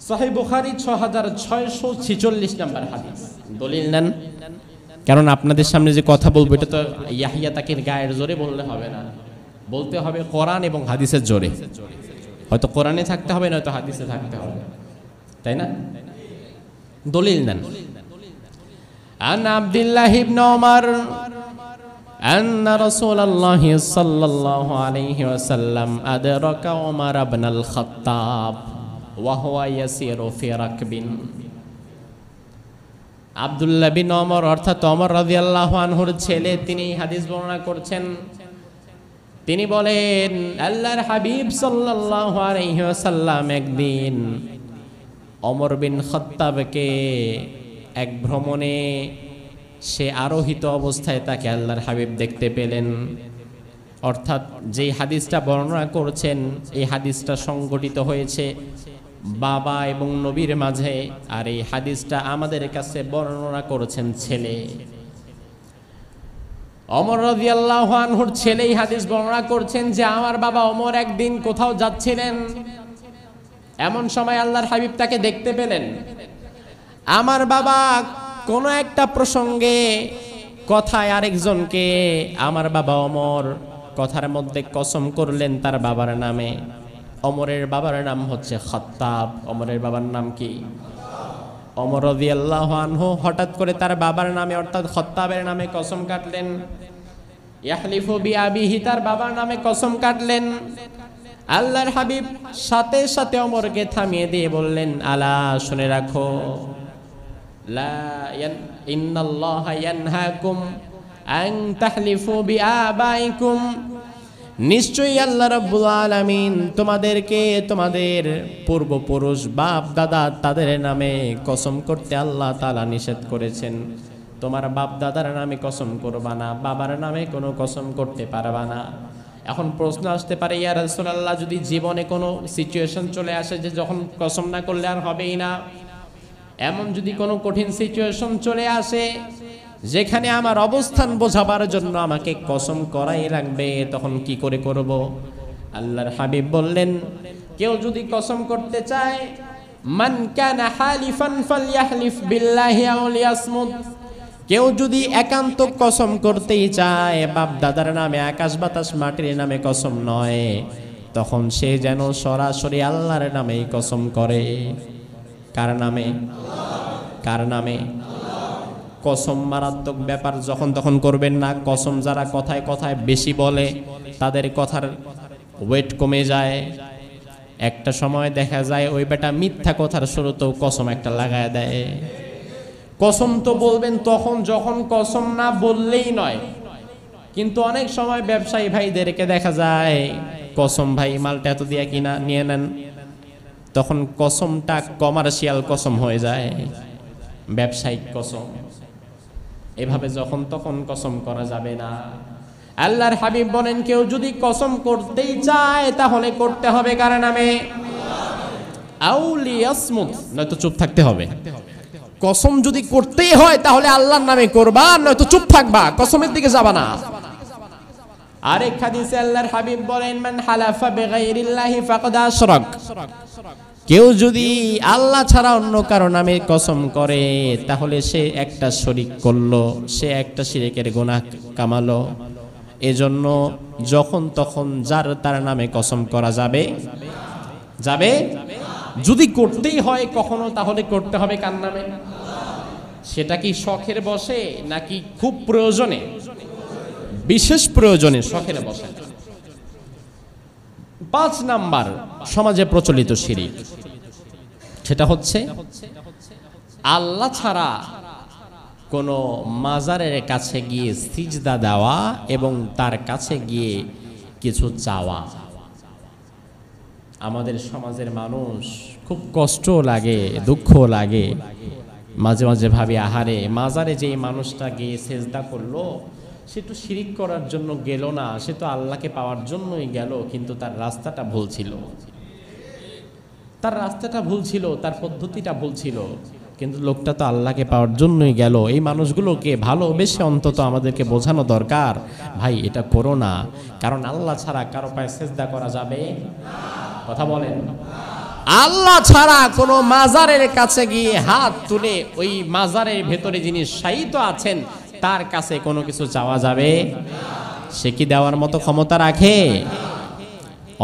সাহেব বুখারি ছ হাজার ছয়শো ছেচল্লিশ নাম্বার হাদিস দলিল নেন কারণ আপনাদের সামনে যে কথা বলবো এটা তো ইয়াহিয়া তাকির গায়ের জোরে বললে হবে না বলতে হবে কোরআন এবং হাদিসের জোরে হয়তো কোরআনে থাকতে হবে নয়তো হাদিসে থাকতে হবে তাই না দলিল নেন عن عبد الله بن عمر أن رسول الله صلى الله عليه وسلم أدرك عمر بن الخطاب ওয়াহুয়া ইয়াসির ও ফেরাক বিন আবদুল্লা বিন অমর অর্থাৎ অমর রাজি আনহুর ছেলে তিনি হাদিস বর্ণনা করছেন তিনি বলেন আল্লাহর হাবিব সাল্লাহ আলহ্লাম একদিন অমর বিন খত্তাবকে এক ভ্রমণে সে আরোহিত অবস্থায় তাকে আল্লাহর হাবিব দেখতে পেলেন অর্থাৎ যেই হাদিসটা বর্ণনা করছেন এই হাদিসটা সংগঠিত হয়েছে বাবা এবং নবীর মাঝে আর এই হাদিসটা আমাদের কাছে বর্ণনা করেছেন ছেলে অমর রাজি আল্লাহানহুর ছেলে এই হাদিস বর্ণনা করছেন যে আমার বাবা অমর একদিন কোথাও যাচ্ছিলেন এমন সময় আল্লাহর হাবিব তাকে দেখতে পেলেন আমার বাবা কোন একটা প্রসঙ্গে কথায় আরেকজনকে আমার বাবা অমর কথার মধ্যে কসম করলেন তার বাবার নামে অমরের বাবার নাম হচ্ছে খত্তাব অমরের বাবার নাম কি অমর রদিয়াল্লাহ আনহু হঠাৎ করে তার বাবার নামে অর্থাৎ খত্তাবের নামে কসম কাটলেন ইয়াহলিফু বি তার বাবার নামে কসম কাটলেন আল্লাহর হাবিব সাথে সাথে অমরকে থামিয়ে দিয়ে বললেন আলা শুনে রাখো লা ইন্নাল্লাহ ইয়ানহাকুম আন তাহলিফু বি আবাইকুম নিশ্চয়ই আল্লাহ রব্বুল আলমিন তোমাদেরকে তোমাদের পূর্বপুরুষ বাপ দাদা তাদের নামে কসম করতে আল্লাহ তালা নিষেধ করেছেন তোমার বাপ দাদার নামে কসম করবা না বাবার নামে কোনো কসম করতে পারবা না এখন প্রশ্ন আসতে পারে ইয়া আল্লাহ যদি জীবনে কোনো সিচুয়েশন চলে আসে যে যখন কসম না করলে আর হবেই না এমন যদি কোনো কঠিন সিচুয়েশন চলে আসে যেখানে আমার অবস্থান বোঝাবার জন্য আমাকে কসম করাই লাগবে তখন কি করে করব আল্লাহর হাবিব বললেন কেউ যদি কসম করতে চায় মান কানা হালিফান ফালইহলিফ বিল্লাহি আও লিয়াসমুত কেউ যদি একান্ত কসম করতেই চায় বাপ দাদার নামে আকাশ বাতাস মাটির নামে কসম নয় তখন সে যেন সরাসরি আল্লাহর নামেই কসম করে কার নামে কার নামে কসম মারাত্মক ব্যাপার যখন তখন করবেন না কসম যারা কথায় কথায় বেশি বলে তাদের কথার ওয়েট কমে যায় একটা সময় দেখা যায় ওই বেটা মিথ্যা কথার শুরুতেও কসম একটা লাগায় দেয় কসম তো বলবেন তখন যখন কসম না বললেই নয় কিন্তু অনেক সময় ব্যবসায়ী ভাইদেরকে দেখা যায় কসম ভাই মালটা এত দিয়ে কিনা নিয়ে নেন তখন কসমটা কমার্শিয়াল কসম হয়ে যায় ব্যবসায়িক কসম এভাবে যখন তখন কসম করা যাবে না আল্লাহর হাবিব বলেন কেউ যদি কসম করতেই চায় তাহলে করতে হবে কার নামে নয়তো চুপ থাকতে হবে কসম যদি করতেই হয় তাহলে আল্লাহর নামে করবা নয়তো চুপ থাকবা কসমের দিকে যাবা না আরেক হাদিসে আল্লাহর হাবিব বলেন মান হালাফা বিগাইরিল্লাহি ফাকাদ আশরাক কেউ যদি আল্লাহ ছাড়া অন্য কারো নামে কসম করে তাহলে সে একটা শরিক করলো সে একটা শিরেকের গোনা কামালো এজন্য যখন তখন যার তার নামে কসম করা যাবে যাবে যদি করতেই হয় কখনো তাহলে করতে হবে কার নামে সেটা কি শখের বসে নাকি খুব প্রয়োজনে বিশেষ প্রয়োজনে শখের বসে পাঁচ নাম্বার সমাজে প্রচলিত শিরিক সেটা হচ্ছে আল্লাহ ছাড়া কোনো মাজারের কাছে গিয়ে সিজদা দেওয়া এবং তার কাছে গিয়ে কিছু চাওয়া আমাদের সমাজের মানুষ খুব কষ্ট লাগে দুঃখ লাগে মাঝে মাঝে ভাবি আহারে মাজারে যেই মানুষটা গিয়ে সেজদা করলো সে তো শিরিক করার জন্য গেল না সে তো আল্লাহকে পাওয়ার জন্যই গেল কিন্তু তার রাস্তাটা ভুল ছিল তার রাস্তাটা ভুল ছিল তার পদ্ধতিটা ভুল ছিল কিন্তু লোকটা তো আল্লাহকে পাওয়ার জন্যই গেল এই মানুষগুলোকে ভালোবেসে অন্তত আমাদেরকে বোঝানো দরকার ভাই এটা করো না কারণ আল্লাহ ছাড়া কারো পায়ে সেজদা করা যাবে কথা বলেন আল্লাহ ছাড়া কোনো মাজারের কাছে গিয়ে হাত তুলে ওই মাজারের ভেতরে যিনি শায়িত আছেন তার কাছে কোনো কিছু চাওয়া যাবে সে কি দেওয়ার মতো ক্ষমতা রাখে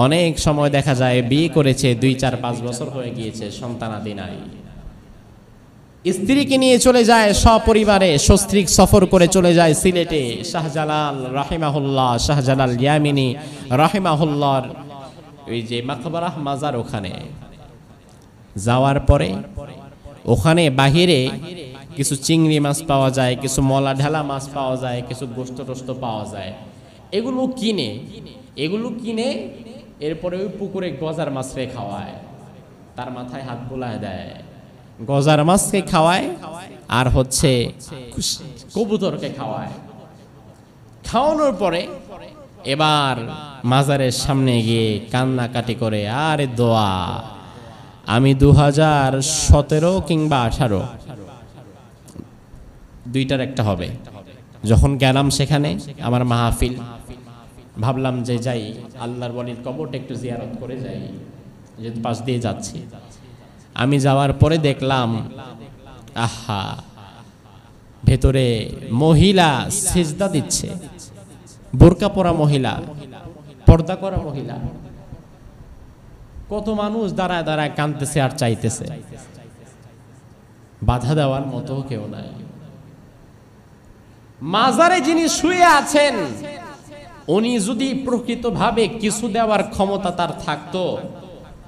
অনেক সময় দেখা যায় বিয়ে করেছে দুই চার পাঁচ বছর হয়ে গিয়েছে সন্তানাদি নাই স্ত্রীকে নিয়ে চলে যায় সপরিবারে সস্ত্রিক সফর করে চলে যায় সিলেটে শাহজালাল রাহিমাহুল্লাহ শাহজালাল ইয়ামিনী রাহিমাহুল্লার ওই যে মাকবরাহ মাজার ওখানে যাওয়ার পরে ওখানে বাহিরে কিছু চিংড়ি মাছ পাওয়া যায় কিছু মলা ঢালা মাছ পাওয়া যায় কিছু গোস্ত টোস্ত পাওয়া যায় এগুলো কিনে এগুলো কিনে এরপরে ওই পুকুরে গজার মাছকে খাওয়ায় তার মাথায় হাত বোলায় দেয় গজার মাছকে খাওয়ায় আর হচ্ছে কবুতরকে খাওয়ায় খাওয়ানোর পরে এবার মাজারের সামনে গিয়ে কান্নাকাটি করে আরে দোয়া আমি দু হাজার সতেরো কিংবা আঠারো দুইটার একটা হবে যখন গেলাম সেখানে আমার মাহফিল ভাবলাম যে যাই আল্লাহর বলির কবট একটু জিয়ারত করে যাই যে পাশ দিয়ে যাচ্ছি আমি যাওয়ার পরে দেখলাম আহা ভেতরে মহিলা সেজদা দিচ্ছে বোরকা পরা মহিলা পর্দা করা মহিলা কত মানুষ দাঁড়ায় দাঁড়ায় কাঁদতেছে আর চাইতেছে বাধা দেওয়ার মতো কেউ নাই মাজারে যিনি শুয়ে আছেন উনি যদি প্রকৃতভাবে কিছু দেওয়ার ক্ষমতা তার থাকতো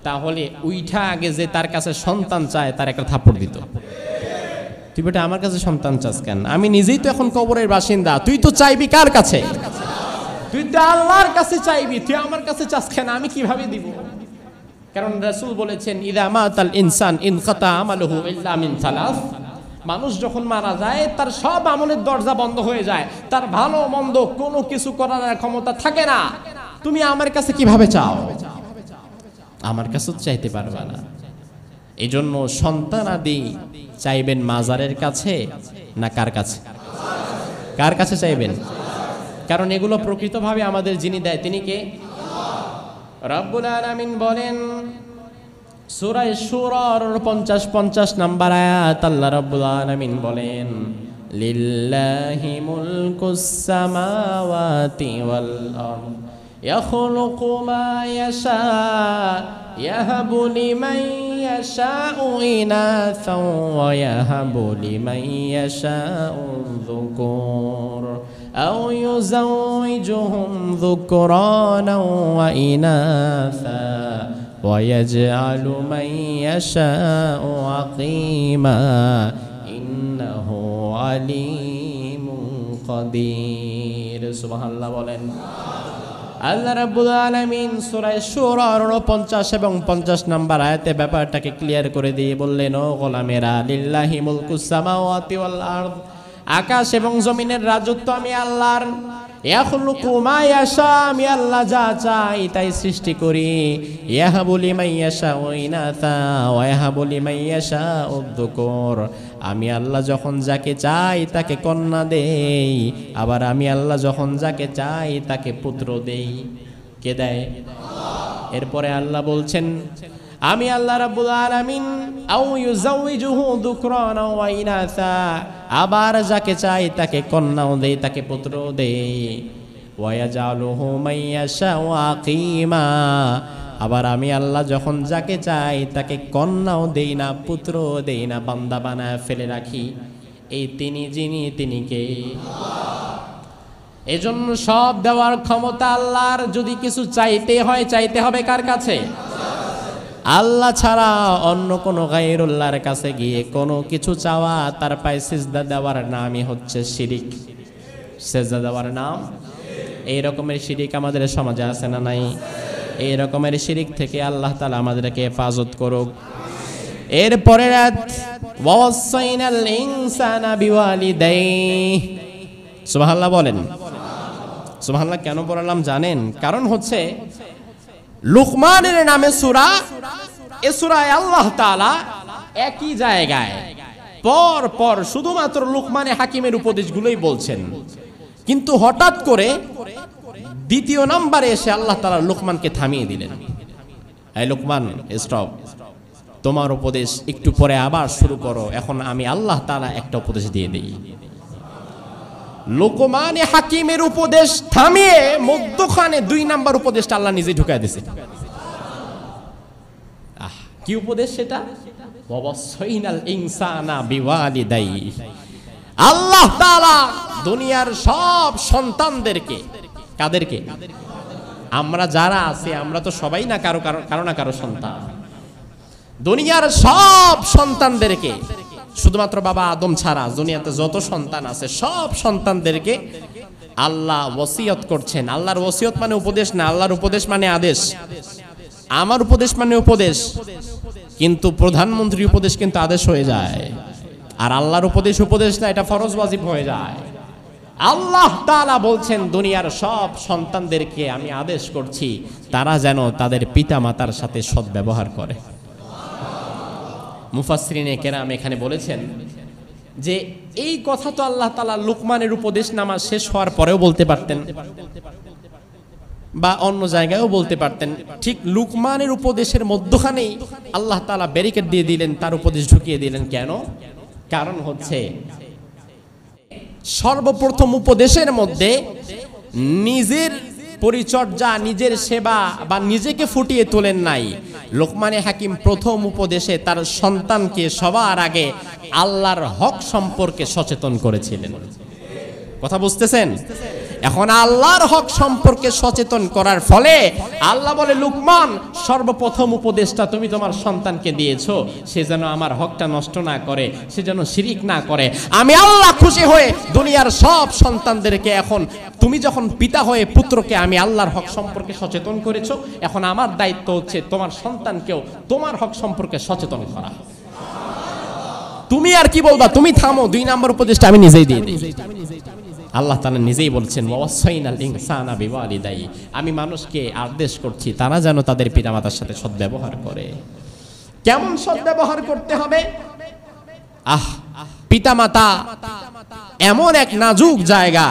তাহলে উইঠা আগে যে তার কাছে সন্তান চায় তার একটা থাপ্পড় দিত তুই বেটা আমার কাছে সন্তান চাস কেন আমি নিজেই তো এখন কবরের বাসিন্দা তুই তো চাইবি কার কাছে তুই তো আল্লাহর কাছে চাইবি তুই আমার কাছে চাস কেন আমি কিভাবে দিব কারণ রাসূল বলেছেন ইদা মাতাল ইনসান ইনকাতা আমালুহু ইল্লা মিন সালাস মানুষ যখন মারা যায় তার সব আমলের দরজা বন্ধ হয়ে যায় তার ভালো মন্দ কোনো কিছু করার ক্ষমতা থাকে না তুমি আমার কাছে কিভাবে চাও আমার কাছে চাইতে পারবে না এই জন্য সন্তানাদি চাইবেন মাজারের কাছে না কার কাছে কার কাছে চাইবেন কারণ এগুলো প্রকৃতভাবে আমাদের যিনি দেয় তিনি কে রব্বুল আলামিন বলেন সুরায় সুরার পঞ্চাশ পঞ্চাশ নাম্বার আয়াত আল্লাহ রাব্বুল আলামিন বলেন লিল্লাহি মুলকুস সামাওয়াতি ওয়াল আরদ يخلق ما يشاء يهب لمن يشاء إناثا ويهب لمن يشاء الذكور أو يزوجهم ذكرانا وإناثا ويجعل من يشاء عقيما إنه عليم قدير سبحان الله বলেন আল্লাহ রাব্বুল আলামিন সূরা শূরা 49 এবং 50 নাম্বার আয়াতে ব্যাপারটাকে ক্লিয়ার করে দিয়ে বললেন ও গোলামেরা লিল্লাহি মুলকুস সামাওয়াতি ওয়াল আরদ আকাশ এবং জমিনের রাজত্ব আমি আল্লাহর আমি আল্লাহ যা চাই তাই সৃষ্টি করি ইহা বলি মাইয়াশা ওইনাথা ওয়াহা বলি মাইয়াশা উদ্দকর আমি আল্লাহ যখন যাকে চাই তাকে কন্যা দেই আবার আমি আল্লাহ যখন যাকে চাই তাকে পুত্র দেই কে দেয় এরপরে আল্লাহ বলছেন আমি আল্লাহ রাব্বুল আলামিন আও ইউজাউইজুহু দুকরানা ওয়া ইনাসা আবার যাকে চাই তাকে কন্যাও দেই তাকে পুত্র দেই ওয়া ইয়াজালুহু মাইয়াশা ওয়া কিমা আবার আমি আল্লাহ যখন যাকে চাই তাকে কন্যাও দেই না পুত্র দেই না বান্দা বানায় ফেলে রাখি এই তিনি যিনি তিনি কে এজন্য সব দেওয়ার ক্ষমতা আল্লাহর যদি কিছু চাইতে হয় চাইতে হবে কার কাছে আল্লাহ ছাড়া অন্য কোনো গাইরুল্লাহর কাছে গিয়ে কোনো কিছু চাওয়া তার পায়ে সিজদা দেওয়ার নামই হচ্ছে শিরিক সেজদা দেওয়ার নাম এই রকমের শিরিক আমাদের সমাজে আছে না নাই এই রকমের শিরিক থেকে আল্লাহ তালা আমাদেরকে হেফাজত করুক এরপরে রাত সুবহানাল্লাহ বলেন সুবহানাল্লাহ কেন পড়ালাম জানেন কারণ হচ্ছে লুকমানের নামে সুরা এ সুরায় আল্লাহ তালা একই জায়গায় পর পর শুধুমাত্র লুকমানে হাকিমের উপদেশগুলোই বলছেন কিন্তু হঠাৎ করে দ্বিতীয় নাম্বারে এসে আল্লাহ তালা লোকমানকে থামিয়ে দিলেন এই লোকমান স্টপ তোমার উপদেশ একটু পরে আবার শুরু করো এখন আমি আল্লাহ তালা একটা উপদেশ দিয়ে দিই লোকমানে হাকিমের উপদেশ থামিয়ে মুগ্ধখানে দুই নাম্বার উপদেশটা আল্লাহ নিজে ঢুকাই দিছে কি উপদেশ সেটা ইনসানা আল্লাহ তাআলা দুনিয়ার সব সন্তানদেরকে কাদেরকে আমরা যারা আছে আমরা তো সবাই না কারো কারো না কারো সন্তান দুনিয়ার সব সন্তানদেরকে শুধুমাত্র বাবা আদম ছাড়া দুনিয়াতে যত সন্তান আছে সব সন্তানদেরকে আল্লাহ ওসিয়ত করছেন আল্লাহর ওসিয়ত মানে উপদেশ না আল্লাহর উপদেশ মানে আদেশ আমার উপদেশ মানে উপদেশ কিন্তু প্রধানমন্ত্রী উপদেশ কিন্তু আদেশ হয়ে যায় আর আল্লাহর উপদেশ উপদেশ না এটা ফরজ ওয়াজিব হয়ে যায় আল্লাহ তালা বলছেন দুনিয়ার সব সন্তানদেরকে আমি আদেশ করছি তারা যেন তাদের পিতা মাতার সাথে সদ্ব্যবহার করে মুফাসরিনে কেরাম এখানে বলেছেন যে এই কথা তো আল্লাহ তালা লুকমানের উপদেশ নামা শেষ হওয়ার পরেও বলতে পারতেন বা অন্য জায়গায়ও বলতে পারতেন ঠিক লুকমানের উপদেশের মধ্যখানেই আল্লাহ তালা ব্যারিকেড দিয়ে দিলেন তার উপদেশ ঢুকিয়ে দিলেন কেন কারণ হচ্ছে সর্বপ্রথম উপদেশের মধ্যে নিজের পরিচর্যা নিজের সেবা বা নিজেকে ফুটিয়ে তোলেন নাই লোকমানে হাকিম প্রথম উপদেশে তার সন্তানকে সবার আগে আল্লাহর হক সম্পর্কে সচেতন করেছিলেন কথা বুঝতেছেন এখন আল্লাহর হক সম্পর্কে সচেতন করার ফলে আল্লাহ বলে লুকমান সর্বপ্রথম উপদেশটা তুমি তোমার সন্তানকে দিয়েছো সে যেন আমার হকটা নষ্ট না করে সে যেন শিরিক না করে আমি আল্লাহ খুশি হয়ে দুনিয়ার সব সন্তানদেরকে এখন তুমি যখন পিতা হয়ে পুত্রকে আমি আল্লাহর হক সম্পর্কে সচেতন করেছো এখন আমার দায়িত্ব হচ্ছে তোমার সন্তানকেও তোমার হক সম্পর্কে সচেতন করা তুমি আর কি বলবা তুমি থামো দুই নম্বর উপদেশটা আমি নিজেই দিয়ে দিই আল্লাহ তালা নিজেই বলছেন ওয়াসাইনাল ইনসানা বিওয়ালিদাই আমি মানুষকে আদেশ করছি তারা যেন তাদের পিতামাতার সাথে সদ্ব্যবহার করে কেমন সদ্ব্যবহার করতে হবে আহ পিতামাতা এমন এক নাজুক জায়গা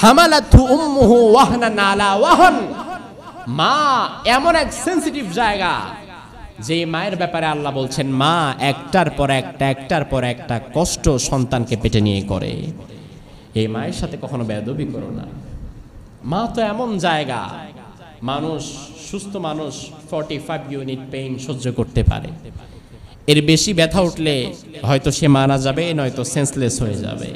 হামালাথু উম্মুহু ওয়াহনা নালা ওয়াহন মা এমন এক সেন্সিটিভ জায়গা যে মায়ের ব্যাপারে আল্লাহ বলছেন মা একটার পর একটা একটার পর একটা কষ্ট সন্তানকে পেটে নিয়ে করে এই মায়ের সাথে কখনো বেদবি করো না মা তো এমন জায়গা মানুষ সুস্থ মানুষ ফর্টি ফাইভ ইউনিট পেইন সহ্য করতে পারে এর বেশি ব্যথা উঠলে হয়তো সে মারা যাবে নয়তো সেন্সলেস হয়ে যাবে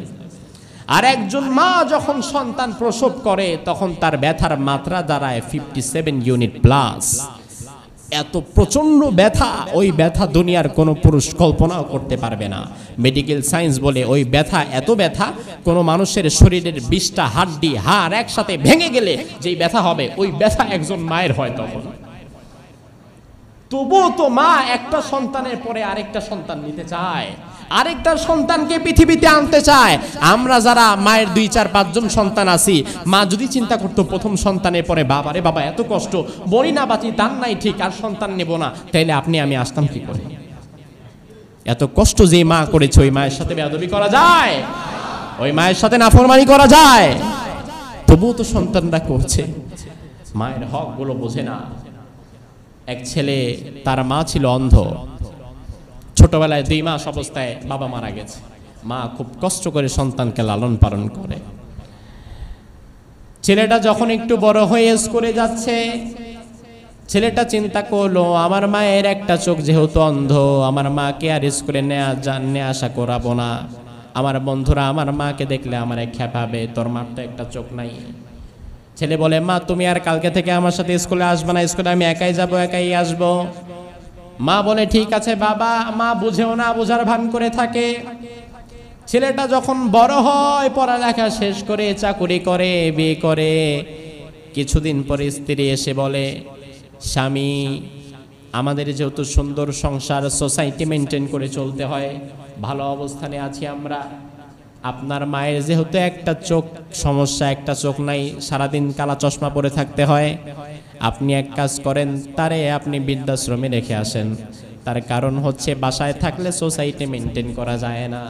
আর একজন মা যখন সন্তান প্রসব করে তখন তার ব্যথার মাত্রা দাঁড়ায় ফিফটি সেভেন ইউনিট প্লাস এত প্রচণ্ড ব্যথা ওই ব্যথা দুনিয়ার কোনো পুরুষ কল্পনাও করতে পারবে না মেডিকেল সায়েন্স বলে ওই ব্যথা এত ব্যথা কোনো মানুষের শরীরের বিষটা হাড্ডি হাড় একসাথে ভেঙে গেলে যেই ব্যথা হবে ওই ব্যথা একজন মায়ের হয় তখন তবুও তো মা একটা সন্তানের পরে আরেকটা সন্তান নিতে চায় আরেক তার সন্তানকে পৃথিবীতে আনতে চায় আমরা যারা মায়ের দুই চার পাঁচজন সন্তান আছি মা যদি চিন্তা করতো প্রথম সন্তানের পরে বাবারে বাবা এত কষ্ট বলি না বাঁচি তার নাই ঠিক আর সন্তান নেব না তাইলে আপনি আমি আসতাম কি করে এত কষ্ট যে মা করেছে ওই মায়ের সাথে বেদবি করা যায় ওই মায়ের সাথে নাফরমানি করা যায় তবুও তো সন্তানরা করছে মায়ের হকগুলো বোঝে না এক ছেলে তার মা ছিল অন্ধ ছোটবেলায় দুই মাস অবস্থায় বাবা মারা গেছে মা খুব কষ্ট করে সন্তানকে লালন পালন করে ছেলেটা যখন একটু বড় হয়ে স্কুলে যাচ্ছে ছেলেটা চিন্তা করলো আমার মায়ের একটা চোখ যেহেতু অন্ধ আমার মাকে আর স্কুলে নেয়া যান নিয়ে আশা করাবো না আমার বন্ধুরা আমার মাকে দেখলে আমার পাবে তোর মার তো একটা চোখ নাই ছেলে বলে মা তুমি আর কালকে থেকে আমার সাথে স্কুলে আসবে না স্কুলে আমি একাই যাব একাই আসবো মা বলে ঠিক আছে বাবা মা বুঝেও না বোঝার ভান করে থাকে ছেলেটা যখন বড় হয় পড়ালেখা শেষ করে চাকুরি করে বিয়ে করে কিছুদিন পরে স্ত্রী এসে বলে স্বামী আমাদের যেহেতু সুন্দর সংসার সোসাইটি মেনটেন করে চলতে হয় ভালো অবস্থানে আছি আমরা আপনার মায়ের যেহেতু একটা চোখ সমস্যা একটা চোখ নাই সারাদিন কালা চশমা পরে থাকতে হয় আপনি এক কাজ করেন তারে আপনি বৃদ্ধাশ্রমে রেখে আসেন তার কারণ হচ্ছে বাসায় থাকলে সোসাইটি মেনটেন করা যায় না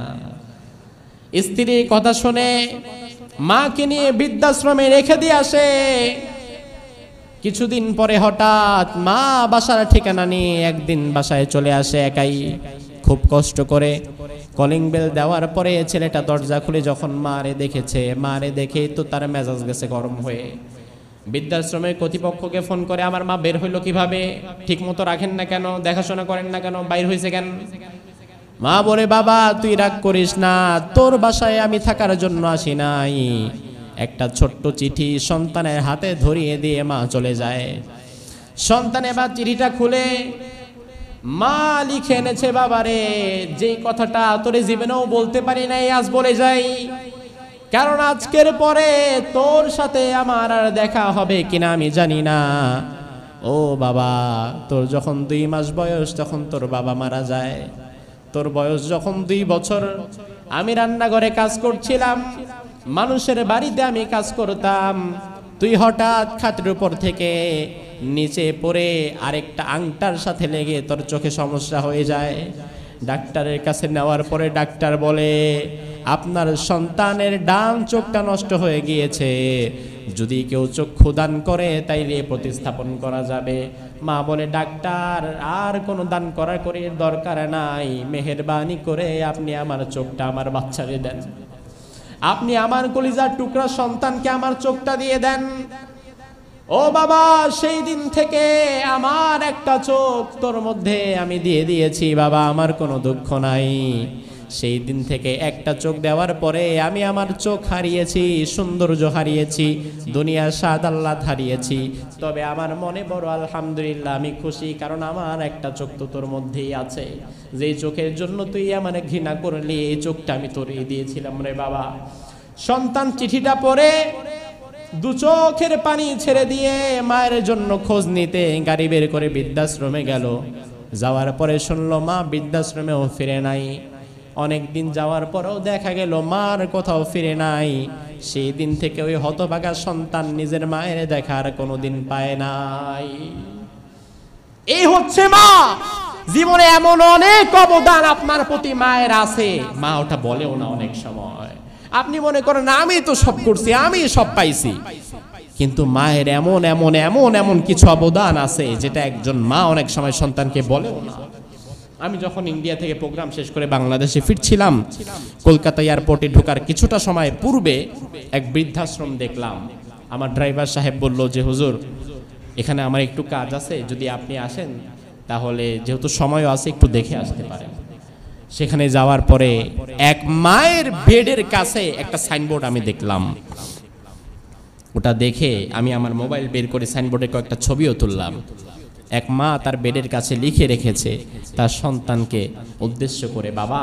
স্ত্রী কথা শুনে মাকে নিয়ে বৃদ্ধাশ্রমে রেখে দিয়ে আসে কিছুদিন পরে হঠাৎ মা বাসার ঠিকানা নিয়ে একদিন বাসায় চলে আসে একাই খুব কষ্ট করে কলিং বেল দেওয়ার পরে ছেলেটা দরজা খুলে যখন মারে দেখেছে মারে দেখে তো তার মেজাজ গেছে গরম হয়ে বৃদ্ধাশ্রমে কর্তৃপক্ষকে ফোন করে আমার মা বের হইলো কিভাবে ঠিক মতো রাখেন না কেন দেখাশোনা করেন না কেন বাইর হয়েছে কেন মা বলে বাবা তুই রাগ করিস না তোর বাসায় আমি থাকার জন্য আসি নাই একটা ছোট্ট চিঠি সন্তানের হাতে ধরিয়ে দিয়ে মা চলে যায় সন্তান এবার চিঠিটা খুলে মা লিখে এনেছে বাবারে যেই কথাটা তোরে জীবনেও বলতে পারি নাই আজ বলে যাই কারণ আজকের পরে তোর সাথে আমার আর দেখা হবে কিনা আমি জানি না ও বাবা তোর যখন দুই মাস বয়স তখন তোর বাবা মারা যায় তোর বয়স যখন দুই বছর আমি রান্নাঘরে কাজ করছিলাম মানুষের বাড়িতে আমি কাজ করতাম তুই হঠাৎ খাতের উপর থেকে নিচে পড়ে আরেকটা আংটার সাথে লেগে তোর চোখে সমস্যা হয়ে যায় ডাক্তারের কাছে নেওয়ার পরে ডাক্তার বলে আপনার সন্তানের ডান চোখটা নষ্ট হয়ে গিয়েছে যদি কেউ চক্ষু দান করে তাইলে প্রতিস্থাপন করা যাবে মা বলে ডাক্তার আর কোনো দান করার করে দরকার নাই মেহরবানি করে আপনি আমার চোখটা আমার বাচ্চাকে দেন আপনি আমার কলিজার টুকরা সন্তানকে আমার চোখটা দিয়ে দেন ও বাবা সেই দিন থেকে আমার একটা চোখ তোর মধ্যে আমি দিয়ে দিয়েছি বাবা আমার কোনো দুঃখ নাই সেই দিন থেকে একটা চোখ দেওয়ার পরে আমি আমার চোখ হারিয়েছি সৌন্দর্য হারিয়েছি দুনিয়ার সাদ আল্লাহ হারিয়েছি তবে আমার মনে বড় আলহামদুলিল্লাহ আমি খুশি কারণ আমার একটা চোখ তো তোর মধ্যেই আছে যে চোখের জন্য তুই আমার ঘৃণা করলি এই চোখটা আমি তোর দিয়েছিলাম রে বাবা সন্তান চিঠিটা পড়ে দু চোখের পানি ছেড়ে দিয়ে মায়ের জন্য খোঁজ নিতে গাড়ি বের করে বৃদ্ধাশ্রমে গেল যাওয়ার পরে শুনলো মা বৃদ্ধাশ্রমেও ফিরে নাই অনেক দিন যাওয়ার পরেও দেখা গেল মার কোথাও ফিরে নাই সেই দিন থেকে ওই হতভাগা সন্তান নিজের মায়ের দেখার কোনো দিন পায় নাই এই হচ্ছে মা জীবনে এমন অনেক অবদান আপনার প্রতি মায়ের আছে মা ওটা বলেও না অনেক সময় আপনি মনে করেন আমি তো সব করছি আমি সব পাইছি কিন্তু মায়ের এমন এমন এমন এমন কিছু অবদান আছে যেটা একজন মা অনেক সময় সন্তানকে বলেও না আমি যখন ইন্ডিয়া থেকে প্রোগ্রাম শেষ করে বাংলাদেশে ফিরছিলাম কলকাতা এয়ারপোর্টে ঢোকার কিছুটা সময় পূর্বে এক বৃদ্ধাশ্রম দেখলাম আমার ড্রাইভার সাহেব বলল যে হুজুর এখানে আমার একটু কাজ আছে যদি আপনি আসেন তাহলে যেহেতু সময়ও আছে একটু দেখে আসতে পারেন সেখানে যাওয়ার পরে এক মায়ের বেডের কাছে একটা সাইনবোর্ড আমি দেখলাম ওটা দেখে আমি আমার মোবাইল বের করে সাইনবোর্ডে কয়েকটা ছবিও তুললাম এক মা তার বেডের কাছে লিখে রেখেছে তার সন্তানকে উদ্দেশ্য করে বাবা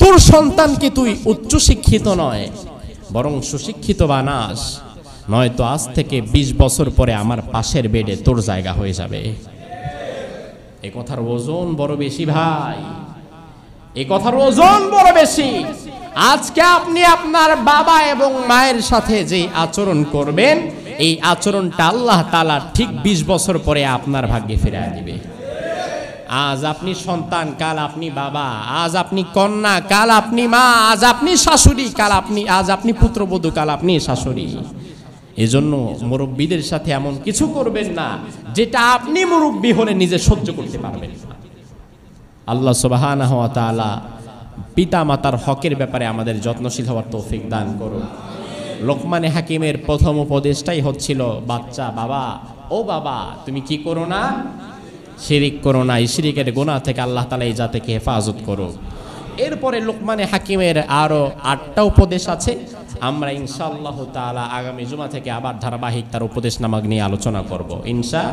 তোর সন্তানকে তুই উচ্চ শিক্ষিত নয় বরং সুশিক্ষিত বানাস নয়তো আজ থেকে ২০ বছর পরে আমার পাশের বেডে তোর জায়গা হয়ে যাবে এ কথার ওজন বড় বেশি ভাই এ কথার ওজন বড় বেশি আজকে আপনি আপনার বাবা এবং মায়ের সাথে যে আচরণ করবেন এই আচরণটা আল্লাহ তালা ঠিক ২০ বছর পরে আপনার ভাগ্যে ফিরে দিবে আজ আপনি সন্তান কাল আপনি বাবা আজ আপনি কন্যা কাল আপনি মা আজ আপনি শাশুড়ি কাল আপনি আজ আপনি পুত্রবধূ কাল আপনি শাশুড়ি এজন্য মুরব্বীদের সাথে এমন কিছু করবেন না যেটা আপনি মুরব্বী হলে নিজে সহ্য করতে পারবেন আল্লাহ সবাহান হওয়া তালা পিতা মাতার হকের ব্যাপারে আমাদের যত্নশীল হওয়ার তৌফিক দান করুন লোকমানে হাকিমের প্রথম উপদেশটাই হচ্ছিল বাচ্চা বাবা ও বাবা তুমি কি করো না শিরিক করো না শিরিকের গোনা থেকে আল্লাহ তালা এই জাতিকে হেফাজত করো এরপরে লোকমানে হাকিমের আরও আটটা উপদেশ আছে আমরা আল্লাহ তালা আগামী জুমা থেকে আবার ধারাবাহিক তার নামাগ নিয়ে আলোচনা করব ইনশা